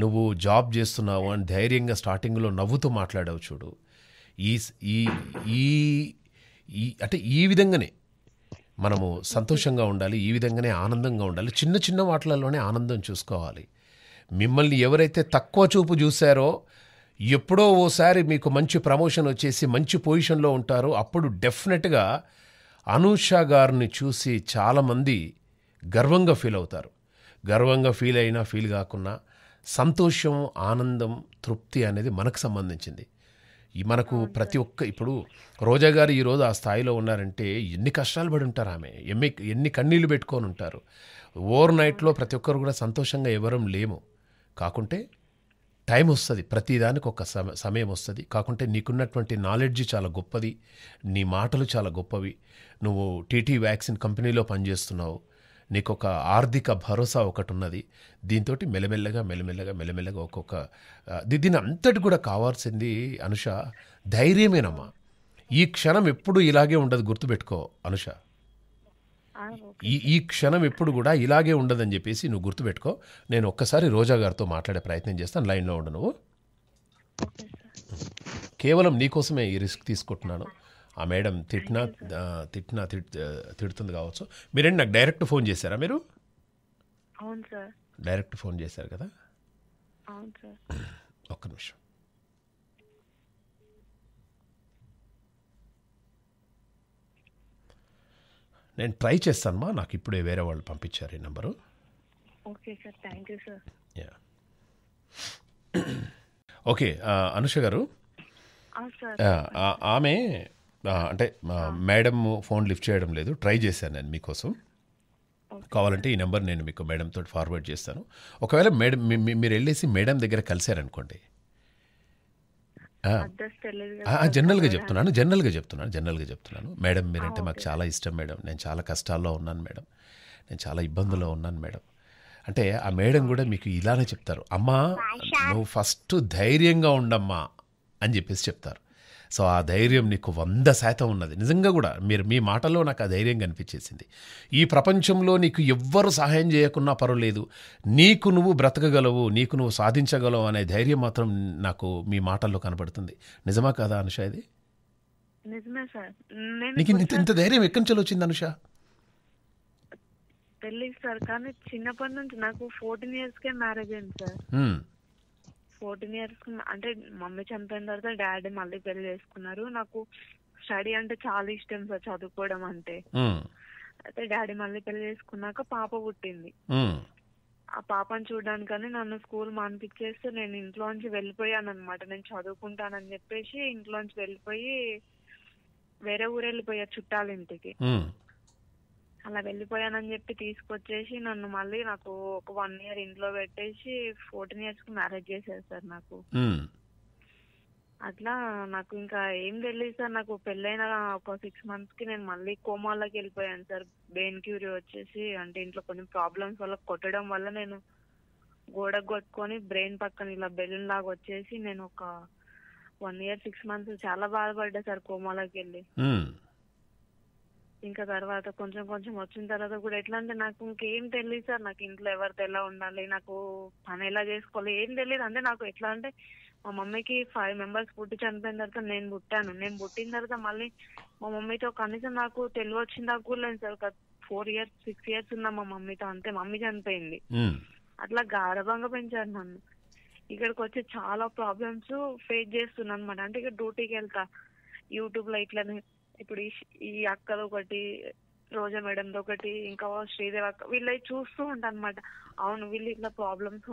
నువ్వు జాబ్ చేస్తున్నావు అని ధైర్యంగా స్టార్టింగ్లో నవ్వుతూ మాట్లాడావు చూడు ఈ ఈ ఈ అంటే ఈ విధంగానే మనము సంతోషంగా ఉండాలి ఈ విధంగానే ఆనందంగా ఉండాలి చిన్న చిన్న వాటిలలోనే ఆనందం చూసుకోవాలి మిమ్మల్ని ఎవరైతే తక్కువ చూపు చూశారో ఎప్పుడో ఓసారి మీకు మంచి ప్రమోషన్ వచ్చేసి మంచి పొజిషన్లో ఉంటారు అప్పుడు డెఫినెట్గా అనూష గారిని చూసి చాలామంది గర్వంగా ఫీల్ అవుతారు గర్వంగా ఫీల్ అయినా ఫీల్ కాకున్నా సంతోషం ఆనందం తృప్తి అనేది మనకు సంబంధించింది మనకు ప్రతి ఒక్క ఇప్పుడు రోజా గారు ఈరోజు ఆ స్థాయిలో ఉన్నారంటే ఎన్ని కష్టాలు పడి ఉంటారు ఆమె ఎన్ని ఎన్ని కన్నీళ్ళు పెట్టుకొని ఉంటారు ఓవర్ నైట్లో ప్రతి ఒక్కరు కూడా సంతోషంగా ఎవరం లేము కాకుంటే టైం వస్తుంది ప్రతిదానికి ఒక సమయం వస్తుంది కాకుంటే నీకున్నటువంటి నాలెడ్జ్ చాలా గొప్పది నీ మాటలు చాలా గొప్పవి నువ్వు టీటీ వ్యాక్సిన్ కంపెనీలో పనిచేస్తున్నావు నీకు ఒక ఆర్థిక భరోసా ఒకటి ఉన్నది దీంతో మెల్లమెల్లగా మెల్లమెల్లగా మెల్లమెల్లగా ఒక్కొక్క దీని అంతటి కూడా కావాల్సింది అనుష ధైర్యమేనమ్మా ఈ క్షణం ఎప్పుడు ఇలాగే ఉండదు గుర్తుపెట్టుకో అనుష ఈ ఈ క్షణం ఎప్పుడు కూడా ఇలాగే ఉండదని చెప్పేసి నువ్వు గుర్తుపెట్టుకో నేను ఒక్కసారి రోజా గారితో మాట్లాడే ప్రయత్నం చేస్తాను లైన్లో ఉండు నువ్వు కేవలం నీకోసమే ఈ రిస్క్ తీసుకుంటున్నాను ఆ మేడం తిట్టినా తిట్టినా తిడుతుంది కావచ్చు మీరేంటి నాకు డైరెక్ట్ ఫోన్ చేశారా మీరు డైరెక్ట్ ఫోన్ చేశారు కదా ఒక్క నిమిషం నేను ట్రై చేస్తానమ్మా నాకు ఇప్పుడే వేరే వాళ్ళు పంపించారు ఈ number okay thank you yeah okay Anusha garu ఆమె అంటే మేడం ఫోన్ లిఫ్ట్ చేయడం లేదు ట్రై చేశాను నేను మీకోసం కావాలంటే ఈ నెంబర్ నేను మీకు మేడంతో ఫార్వర్డ్ చేస్తాను ఒకవేళ మేడం మీరు వెళ్ళేసి మేడం దగ్గర కలిశారనుకోండి జనరల్గా చెప్తున్నాను జనరల్గా చెప్తున్నాను జనరల్గా చెప్తున్నాను మేడం మీరంటే మాకు చాలా ఇష్టం మేడం నేను చాలా కష్టాల్లో ఉన్నాను మేడం నేను చాలా ఇబ్బందుల్లో ఉన్నాను మేడం అంటే ఆ మేడం కూడా మీకు ఇలానే చెప్తారు అమ్మా నువ్వు ఫస్ట్ ధైర్యంగా ఉండమ్మా అని చెప్పేసి చెప్తారు సో ఆ ధైర్యం నీకు వంద శాతం ఉన్నది నిజంగా కూడా మీరు మీ మాటల్లో నాకు ఆ ధైర్యం కనిపించేసింది ఈ ప్రపంచంలో నీకు ఎవ్వరు సహాయం చేయకున్నా పర్వాలేదు నీకు నువ్వు బ్రతకగలవు నీకు నువ్వు సాధించగలవు అనే ధైర్యం మాత్రం నాకు మీ మాటల్లో కనబడుతుంది నిజమా కదా అనుష ఇది నీకు ఇంత ఇంత ధైర్యం ఎక్కడి నుంచి వచ్చింది అనుష తెలియదు సార్ కానీ చిన్నప్పటి నుంచి నాకు ఫోర్టీన్ ఇయర్స్ కే మ్యారేజ్ అయింది సార్ ఫోర్టీన్ ఇయర్స్ అంటే మమ్మీ చంపిన తర్వాత డాడీ మళ్ళీ పెళ్లి చేసుకున్నారు నాకు స్టడీ అంటే చాలా ఇష్టం సార్ చదువుకోవడం అంటే అయితే డాడీ మళ్ళీ పెళ్లి చేసుకున్నాక పాప పుట్టింది ఆ పాపను చూడడానికని నన్ను స్కూల్ మానిపించేస్తే నేను ఇంట్లోంచి వెళ్ళిపోయాను అనమాట నేను చదువుకుంటానని చెప్పేసి ఇంట్లోంచి వెళ్ళిపోయి వేరే ఊరు వెళ్ళిపోయా చుట్టాలింటికి ఇంటికి అలా వెళ్ళిపోయానని చెప్పి తీసుకొచ్చేసి నన్ను మళ్ళీ నాకు ఒక వన్ ఇయర్ ఇంట్లో పెట్టేసి ఫోర్టీన్ ఇయర్స్ కి మ్యారేజ్ చేశారు సార్ నాకు అట్లా నాకు ఇంకా ఏం తెలియదు సార్ నాకు పెళ్ళైన ఒక సిక్స్ మంత్స్ కి నేను మళ్ళీ కోమాలోకి వెళ్ళిపోయాను సార్ బెయిన్ క్యూరీ వచ్చేసి అంటే ఇంట్లో కొన్ని ప్రాబ్లమ్స్ వల్ల కొట్టడం వల్ల నేను గోడ కొట్టుకొని బ్రెయిన్ పక్కన ఇలా బెలూన్ లాగా వచ్చేసి నేను ఒక వన్ ఇయర్ సిక్స్ మంత్స్ చాలా బాధపడ్డా సార్ కోమాలోకి వెళ్ళి ఇంకా తర్వాత కొంచెం కొంచెం వచ్చిన తర్వాత కూడా ఎట్లా అంటే నాకు ఇంకేం తెలియదు సార్ నాకు ఇంట్లో ఎవరితో ఎలా ఉండాలి నాకు పని ఎలా చేసుకోవాలి ఏం తెలియదు అంటే నాకు ఎట్లా అంటే మా మమ్మీకి ఫైవ్ మెంబర్స్ పుట్టి చనిపోయిన తర్వాత నేను పుట్టాను నేను పుట్టిన తర్వాత మళ్ళీ మా మమ్మీతో కనీసం నాకు తెలివి వచ్చిన దాకా కూడా లేదు సార్ ఒక ఫోర్ ఇయర్స్ సిక్స్ ఇయర్స్ ఉన్నా మా మమ్మీతో అంతే మమ్మీ చనిపోయింది అట్లా గారభంగా పెంచారు నన్ను ఇక్కడికి వచ్చి చాలా ప్రాబ్లమ్స్ ఫేస్ చేస్తున్నాను అనమాట అంటే ఇక డ్యూటీకి వెళ్తా యూట్యూబ్ లో ఇట్లనే ఇప్పుడు ఈ అక్కది ఒకటి రోజా మేడం ఒకటి ఇంకా శ్రీదేవి అక్క వీళ్ళవి చూస్తూ ఉంటాను అనమాట అవును వీళ్ళు ఇట్లా ప్రాబ్లమ్స్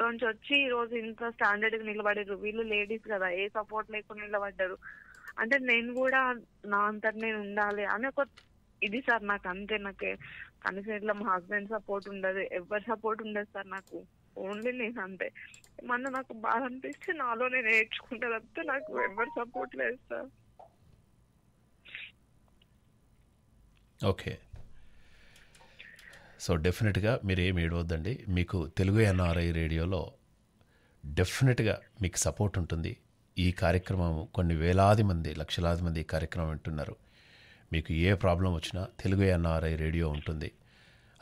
లోంచి వచ్చి ఈ రోజు ఇంత స్టాండర్డ్ నిలబడారు వీళ్ళు లేడీస్ కదా ఏ సపోర్ట్ లేకుండా నిలబడ్డారు అంటే నేను కూడా నా అంతా నేను ఉండాలి అని ఒక ఇది సార్ నాకు అంతే నాకు కనీసం ఇట్లా మా హస్బెండ్ సపోర్ట్ ఉండదు ఎవరు సపోర్ట్ ఉండదు సార్ నాకు ఓన్లీ నేను అంతే మన నాకు బాధ అనిపిస్తే నాలో నేను నేర్చుకుంటా తప్పితే నాకు ఎవరి సపోర్ట్ లేదు సార్ ఓకే సో డెఫినెట్గా మీరు ఏమి ఏడవద్దండి మీకు తెలుగు ఎన్ఆర్ఐ రేడియోలో డెఫినెట్గా మీకు సపోర్ట్ ఉంటుంది ఈ కార్యక్రమం కొన్ని వేలాది మంది లక్షలాది మంది ఈ కార్యక్రమం వింటున్నారు మీకు ఏ ప్రాబ్లం వచ్చినా తెలుగు ఎన్ఆర్ఐ రేడియో ఉంటుంది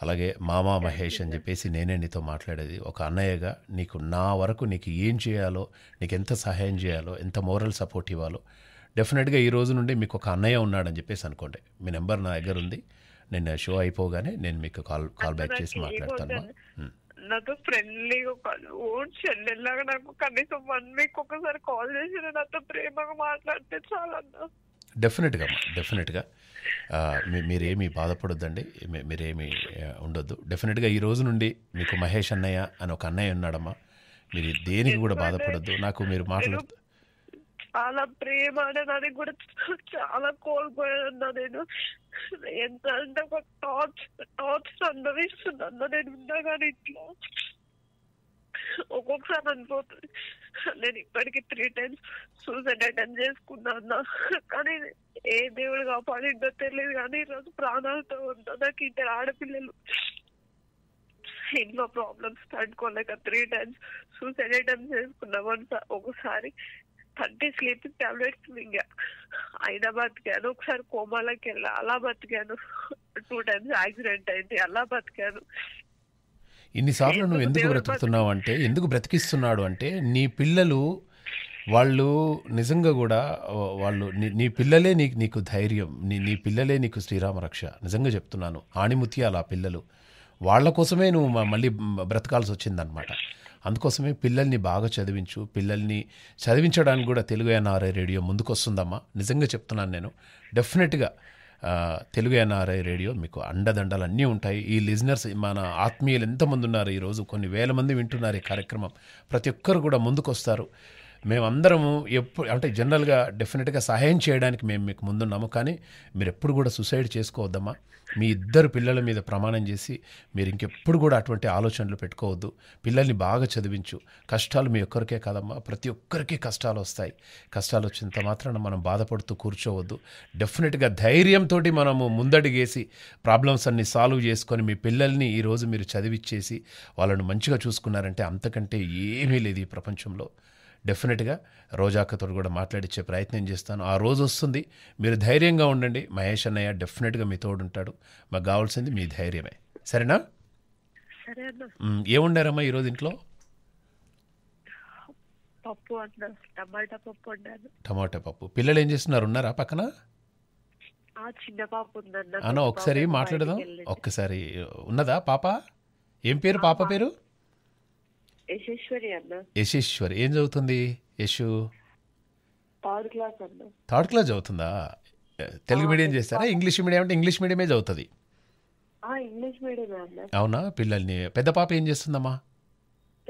అలాగే మామా మహేష్ అని చెప్పేసి నేనే నీతో మాట్లాడేది ఒక అన్నయ్యగా నీకు నా వరకు నీకు ఏం చేయాలో నీకు ఎంత సహాయం చేయాలో ఎంత మోరల్ సపోర్ట్ ఇవ్వాలో డెఫినెట్గా ఈ రోజు నుండి మీకు ఒక అన్నయ్య ఉన్నాడని చెప్పేసి అనుకోండి మీ నెంబర్ నా దగ్గర ఉంది నేను షో అయిపోగానే నేను మీకు కాల్ కాల్ బ్యాక్ చేసి మాట్లాడతాను నాతో ఫ్రెండ్లీగా ఓ చెల్లెల్లాగా నాకు కనీసం వన్ వీక్ ఒకసారి కాల్ చేసిన నాతో ప్రేమగా మాట్లాడితే చాలా డెఫినెట్గా డెఫినెట్గా మీరేమీ బాధపడొద్దండి మీరేమీ ఉండొద్దు డెఫినెట్గా ఈ రోజు నుండి మీకు మహేష్ అన్నయ్య అని ఒక అన్నయ్య ఉన్నాడమ్మా మీరు దేనికి కూడా బాధపడొద్దు నాకు మీరు మాట్లాడుతూ చాలా ప్రేమ అనేది కూడా చాలా కోల్పోయానన్నా నేను ఎంత అంటే ఒక టార్చ్ టార్చ్ అనుభవిస్తున్నాను నేను ఉన్నా కానీ ఇంట్లో ఒక్కొక్కసారి అనిపోతుంది నేను ఇప్పటికి త్రీ టైమ్స్ సూసైడ్ అటెండ్ చేసుకున్నా అన్న కానీ ఏ దేవుడు కాపాడిందో తెలియదు కానీ ఈరోజు ప్రాణాలతో ఉంటా నాకు ఇద్దరు ఆడపిల్లలు ఇంట్లో ప్రాబ్లమ్స్ తట్టుకోలేక త్రీ టైమ్స్ సూసైడ్ అటెంప్ట్ చేసుకున్నా ఒకసారి తండ్రి స్లీపింగ్ టాబ్లెట్స్ ఇంకా అయినా బతికాను ఒకసారి కోమాలకి వెళ్ళా అలా బతికాను టూ టైమ్స్ యాక్సిడెంట్ అయింది అలా బతికాను ఇన్నిసార్లు నువ్వు ఎందుకు బ్రతుకుతున్నావు అంటే ఎందుకు బ్రతికిస్తున్నాడు అంటే నీ పిల్లలు వాళ్ళు నిజంగా కూడా వాళ్ళు నీ నీ పిల్లలే నీ నీకు ధైర్యం నీ నీ పిల్లలే నీకు శ్రీరామ రక్ష నిజంగా చెప్తున్నాను ఆణిముత్యాలు ఆ పిల్లలు వాళ్ళ కోసమే నువ్వు మళ్ళీ బ్రతకాల్సి వచ్చిందనమాట అందుకోసమే పిల్లల్ని బాగా చదివించు పిల్లల్ని చదివించడానికి కూడా తెలుగు ఎన్ఆర్ఐ రేడియో ముందుకొస్తుందమ్మా నిజంగా చెప్తున్నాను నేను డెఫినెట్గా తెలుగు ఎన్ఆర్ఐ రేడియో మీకు అండదండలు అన్నీ ఉంటాయి ఈ లిజనర్స్ మన ఆత్మీయులు ఎంతమంది ఉన్నారు ఈరోజు కొన్ని వేల మంది వింటున్నారు ఈ కార్యక్రమం ప్రతి ఒక్కరు కూడా ముందుకొస్తారు మేమందరము ఎప్పుడు అంటే జనరల్గా డెఫినెట్గా సహాయం చేయడానికి మేము మీకు ముందున్నాము కానీ మీరు ఎప్పుడు కూడా సుసైడ్ చేసుకోవద్దమ్మా మీ ఇద్దరు పిల్లల మీద ప్రమాణం చేసి మీరు ఇంకెప్పుడు కూడా అటువంటి ఆలోచనలు పెట్టుకోవద్దు పిల్లల్ని బాగా చదివించు కష్టాలు మీ ఒక్కరికే కాదమ్మా ప్రతి ఒక్కరికి కష్టాలు వస్తాయి కష్టాలు వచ్చినంత మాత్రాన మనం బాధపడుతూ కూర్చోవద్దు డెఫినెట్గా ధైర్యంతో మనము ముందడిగేసి ప్రాబ్లమ్స్ అన్ని సాల్వ్ చేసుకొని మీ పిల్లల్ని ఈరోజు మీరు చదివిచ్చేసి వాళ్ళను మంచిగా చూసుకున్నారంటే అంతకంటే ఏమీ లేదు ఈ ప్రపంచంలో డెఫినెట్గా రోజాక్కతో కూడా మాట్లాడిచ్చే ప్రయత్నం చేస్తాను ఆ రోజు వస్తుంది మీరు ధైర్యంగా ఉండండి మహేష్ అన్నయ్య డెఫినెట్గా మీ ఉంటాడు మాకు కావాల్సింది మీ ధైర్యమే సరేనా ఏముండారమ్మా ఈరోజు ఇంట్లో పప్పు టమాటా పప్పు టమాటా పప్పు పిల్లలు ఏం చేస్తున్నారు ఉన్నారా పక్కన అన్న ఒకసారి మాట్లాడదాం ఒక్కసారి ఉన్నదా పాప ఏం పేరు పాప పేరు యశేశ్వరి ఏం చదువుతుంది యశు థర్డ్ క్లాస్ అన్న థర్డ్ క్లాస్ చదువుతుందా తెలుగు మీడియం చేస్తారా ఇంగ్లీష్ మీడియం అంటే ఇంగ్లీష్ మీడియమే చదువుతుంది ఇంగ్లీష్ మీడియమే అవునా పిల్లల్ని పెద్ద పాప ఏం చేస్తుందమ్మా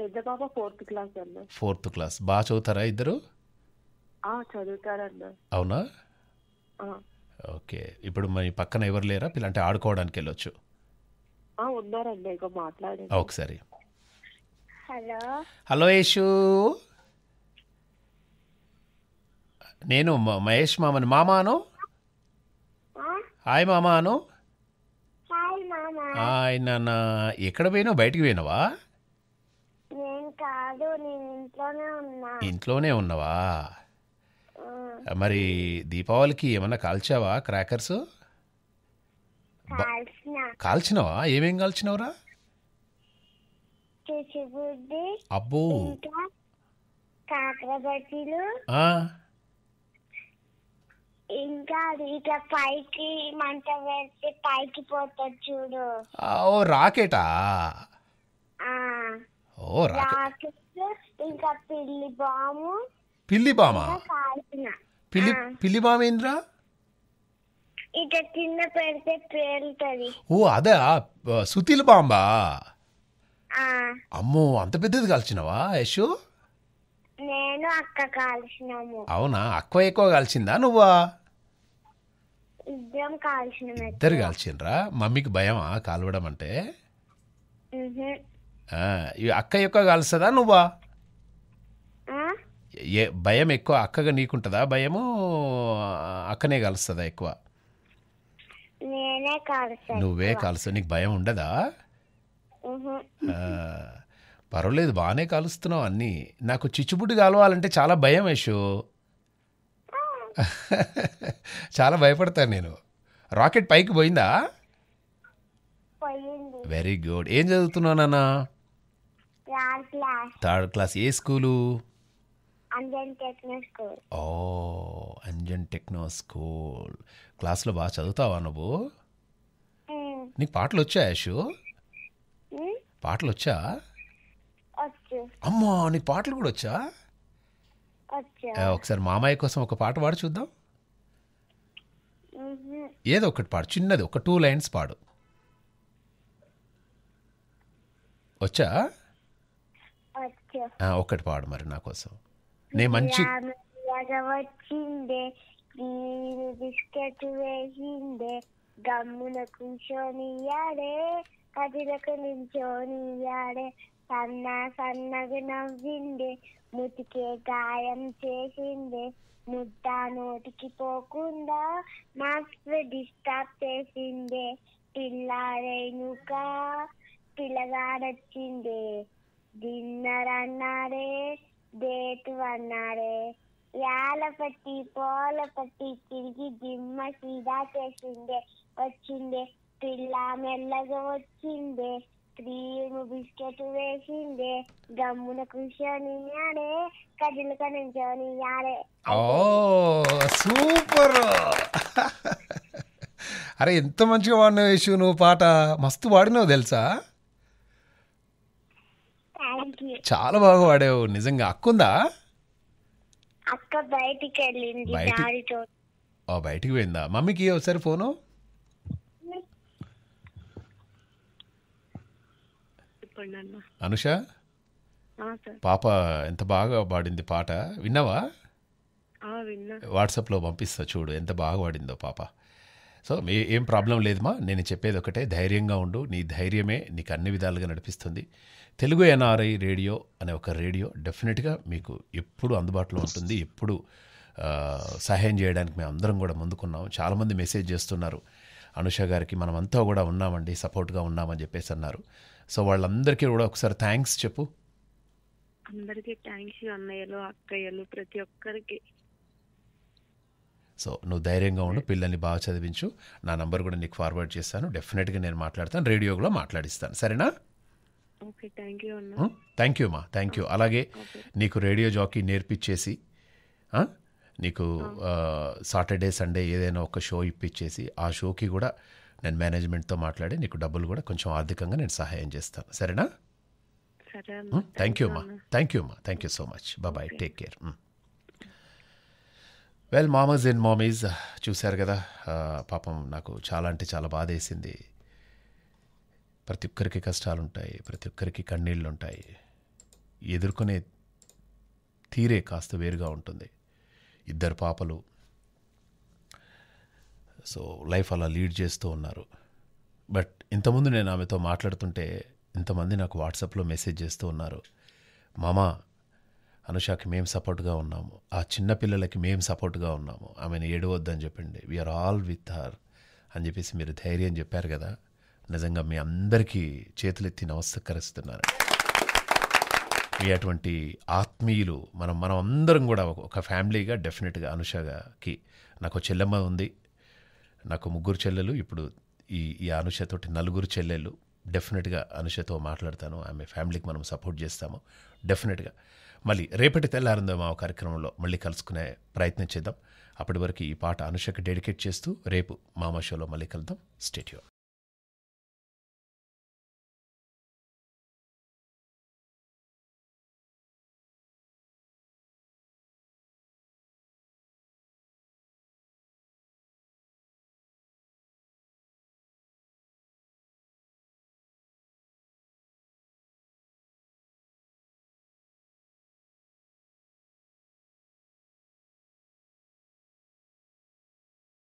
పెద్ద పాప ఫోర్త్ క్లాస్ అన్న ఫోర్త్ క్లాస్ బాగా చదువుతారా ఇద్దరు చదువుతారన్న అవునా ఓకే ఇప్పుడు మరి పక్కన ఎవరు లేరా పిల్ల అంటే ఆడుకోవడానికి వెళ్ళొచ్చు ఉన్నారండి మాట్లాడండి ఒకసారి హలో యేషు నేను మహేష్ మామను మామాను హాయ్ మామాను హాయ్ నాన్న ఎక్కడ పోయినావు బయటికి పోయినావా ఇంట్లోనే ఉన్నావా మరి దీపావళికి ఏమన్నా కాల్చావా క్రాకర్స్ కాల్చినావా ఏమేం కాల్చినావురా చిచిబుడ్డి అబ్బో ఇంకా ఇంకా పైకి మంట వేస్తే పైకి పోతుంది చూడు ఓ రాకెటా ఆ ఓ రాకెట్ ఇంకా పిల్లి బాము పిల్లి పిల్లి పిల్లి బామ ఏంద్రా కింద పెడితే ఓ అదే సుతిల్ బాంబా అమ్మో అంత పెద్దది కాల్చినావా యశు నేను అక్క కాల్చినాము అవునా అక్క ఎక్కువ కాల్చిందా నువ్వా ఇద్దరు కాల్చిండ్రా మమ్మీకి భయమా కాలవడం అంటే అక్క ఎక్కువ కాలుస్తుందా నువ్వా ఏ భయం ఎక్కువ అక్కగా నీకుంటుందా భయము అక్కనే కలుస్తుందా ఎక్కువ నువ్వే కాలుస్తావు నీకు భయం ఉండదా పర్వాలేదు బాగానే కలుస్తున్నావు అన్ని నాకు చిచ్చుబుడ్డు కలవాలంటే చాలా భయం యశు చాలా భయపడతాను నేను రాకెట్ పైకి పోయిందా వెరీ గుడ్ ఏం చదువుతున్నావు నాన్న థర్డ్ క్లాస్ ఏ స్కూలు ఓ అంజన్ టెక్నో స్కూల్ క్లాస్లో బాగా చదువుతావా నువ్వు నీకు పాటలు వచ్చాయా యశు పాటలు వచ్చా అమ్మా నీకు పాటలు కూడా వచ్చా ఒకసారి మామయ్య కోసం ఒక పాట పాడు చూద్దాం ఏదో ఒకటి పాడు చిన్నది ఒక టూ లైన్స్ పాడు వచ్చా ఒకటి పాడు మరి నా కోసం నేను మంచి వచ్చిందే బిస్కెట్ వేసిందే గమ్మున కూర్చొని కదిలక నించోని ఆడే సన్న సన్నగా నవ్వింది ముతికే గాయం చేసిందే ముద్ద నోటికి పోకుండా మాస్క్ డిస్టర్బ్ చేసిందే పిల్లారేనుక పిల్లగాడొచ్చింది డిన్నర్ అన్నారే డేట్ అన్నారే యాలపట్టి పోలపట్టి తిరిగి దిమ్మ సీదా చేసిందే వచ్చిందే పిల్ల మెల్లగా వచ్చిందే క్రీమ్ బిస్కెట్ వేసిందే గమ్మున కూర్చొని ఆడే కజిలక నుంచొని ఆడే ఓ సూపర్ అరే ఎంత మంచిగా వాడిన యేషు నువ్వు పాట మస్తు వాడినావు తెలుసా చాలా బాగా పాడావు నిజంగా అక్కుందా అక్క బయటికి వెళ్ళింది బయటికి పోయిందా మమ్మీకి ఒకసారి ఫోను అన్న అనుష పాప ఎంత బాగా పాడింది పాట విన్నావా వాట్సాప్లో పంపిస్తా చూడు ఎంత బాగా పాడిందో పాప సో మీ ఏం ప్రాబ్లం లేదుమా నేను చెప్పేది ఒకటే ధైర్యంగా ఉండు నీ ధైర్యమే నీకు అన్ని విధాలుగా నడిపిస్తుంది తెలుగు ఎన్ఆర్ఐ రేడియో అనే ఒక రేడియో డెఫినెట్గా మీకు ఎప్పుడు అందుబాటులో ఉంటుంది ఎప్పుడు సహాయం చేయడానికి మేము అందరం కూడా ముందుకున్నాం చాలామంది మెసేజ్ చేస్తున్నారు అనుష గారికి మనమంతా కూడా ఉన్నామండి సపోర్ట్గా ఉన్నామని చెప్పేసి అన్నారు సో వాళ్ళందరికీ కూడా ఒకసారి థ్యాంక్స్ చెప్పు అందరికీ థ్యాంక్స్ అన్నయ్యలు అక్కయ్యలు ప్రతి ఒక్కరికి సో నువ్వు ధైర్యంగా ఉండు పిల్లల్ని బాగా చదివించు నా నంబర్ కూడా నీకు ఫార్వర్డ్ చేస్తాను డెఫినెట్గా నేను మాట్లాడతాను రేడియో కూడా మాట్లాడిస్తాను సరేనా థ్యాంక్ యూ మా థ్యాంక్ యూ అలాగే నీకు రేడియో జాకీ నేర్పించేసి నీకు సాటర్డే సండే ఏదైనా ఒక షో ఇప్పించేసి ఆ షోకి కూడా నేను మేనేజ్మెంట్తో మాట్లాడి నీకు డబ్బులు కూడా కొంచెం ఆర్థికంగా నేను సహాయం చేస్తాను సరేనా థ్యాంక్ యూ అమ్మా థ్యాంక్ యూ అమ్మా థ్యాంక్ యూ సో మచ్ బాబాయ్ టేక్ కేర్ వెల్ మామస్ అండ్ మామీస్ చూశారు కదా పాపం నాకు చాలా అంటే చాలా బాధ వేసింది ప్రతి ఒక్కరికి కష్టాలు ఉంటాయి ప్రతి ఒక్కరికి కన్నీళ్ళు ఉంటాయి ఎదుర్కొనే తీరే కాస్త వేరుగా ఉంటుంది ఇద్దరు పాపలు సో లైఫ్ అలా లీడ్ చేస్తూ ఉన్నారు బట్ ఇంతకుముందు నేను ఆమెతో మాట్లాడుతుంటే ఇంతమంది నాకు వాట్సాప్లో మెసేజ్ చేస్తూ ఉన్నారు మామ అనుషాకి మేము సపోర్ట్గా ఉన్నాము ఆ చిన్నపిల్లలకి మేము సపోర్ట్గా ఉన్నాము ఆమెను ఏడవద్దని చెప్పండి వీఆర్ ఆల్ విత్ హర్ అని చెప్పేసి మీరు ధైర్యం చెప్పారు కదా నిజంగా మీ అందరికీ చేతులెత్తి నమస్కరిస్తున్నారు మీ అటువంటి ఆత్మీయులు మనం మనం అందరం కూడా ఒక ఫ్యామిలీగా డెఫినెట్గా అనుషగాకి నాకు చెల్లెమ్మ ఉంది నాకు ముగ్గురు చెల్లెలు ఇప్పుడు ఈ ఈ అనుషతోటి నలుగురు చెల్లెలు డెఫినెట్గా అనుషతో మాట్లాడతాను ఆమె ఫ్యామిలీకి మనం సపోర్ట్ చేస్తాము డెఫినెట్గా మళ్ళీ రేపటి మా కార్యక్రమంలో మళ్ళీ కలుసుకునే ప్రయత్నం చేద్దాం అప్పటి వరకు ఈ పాట అనుషకి డెడికేట్ చేస్తూ రేపు మామా షోలో మళ్ళీ కలుద్దాం స్టేట్యూ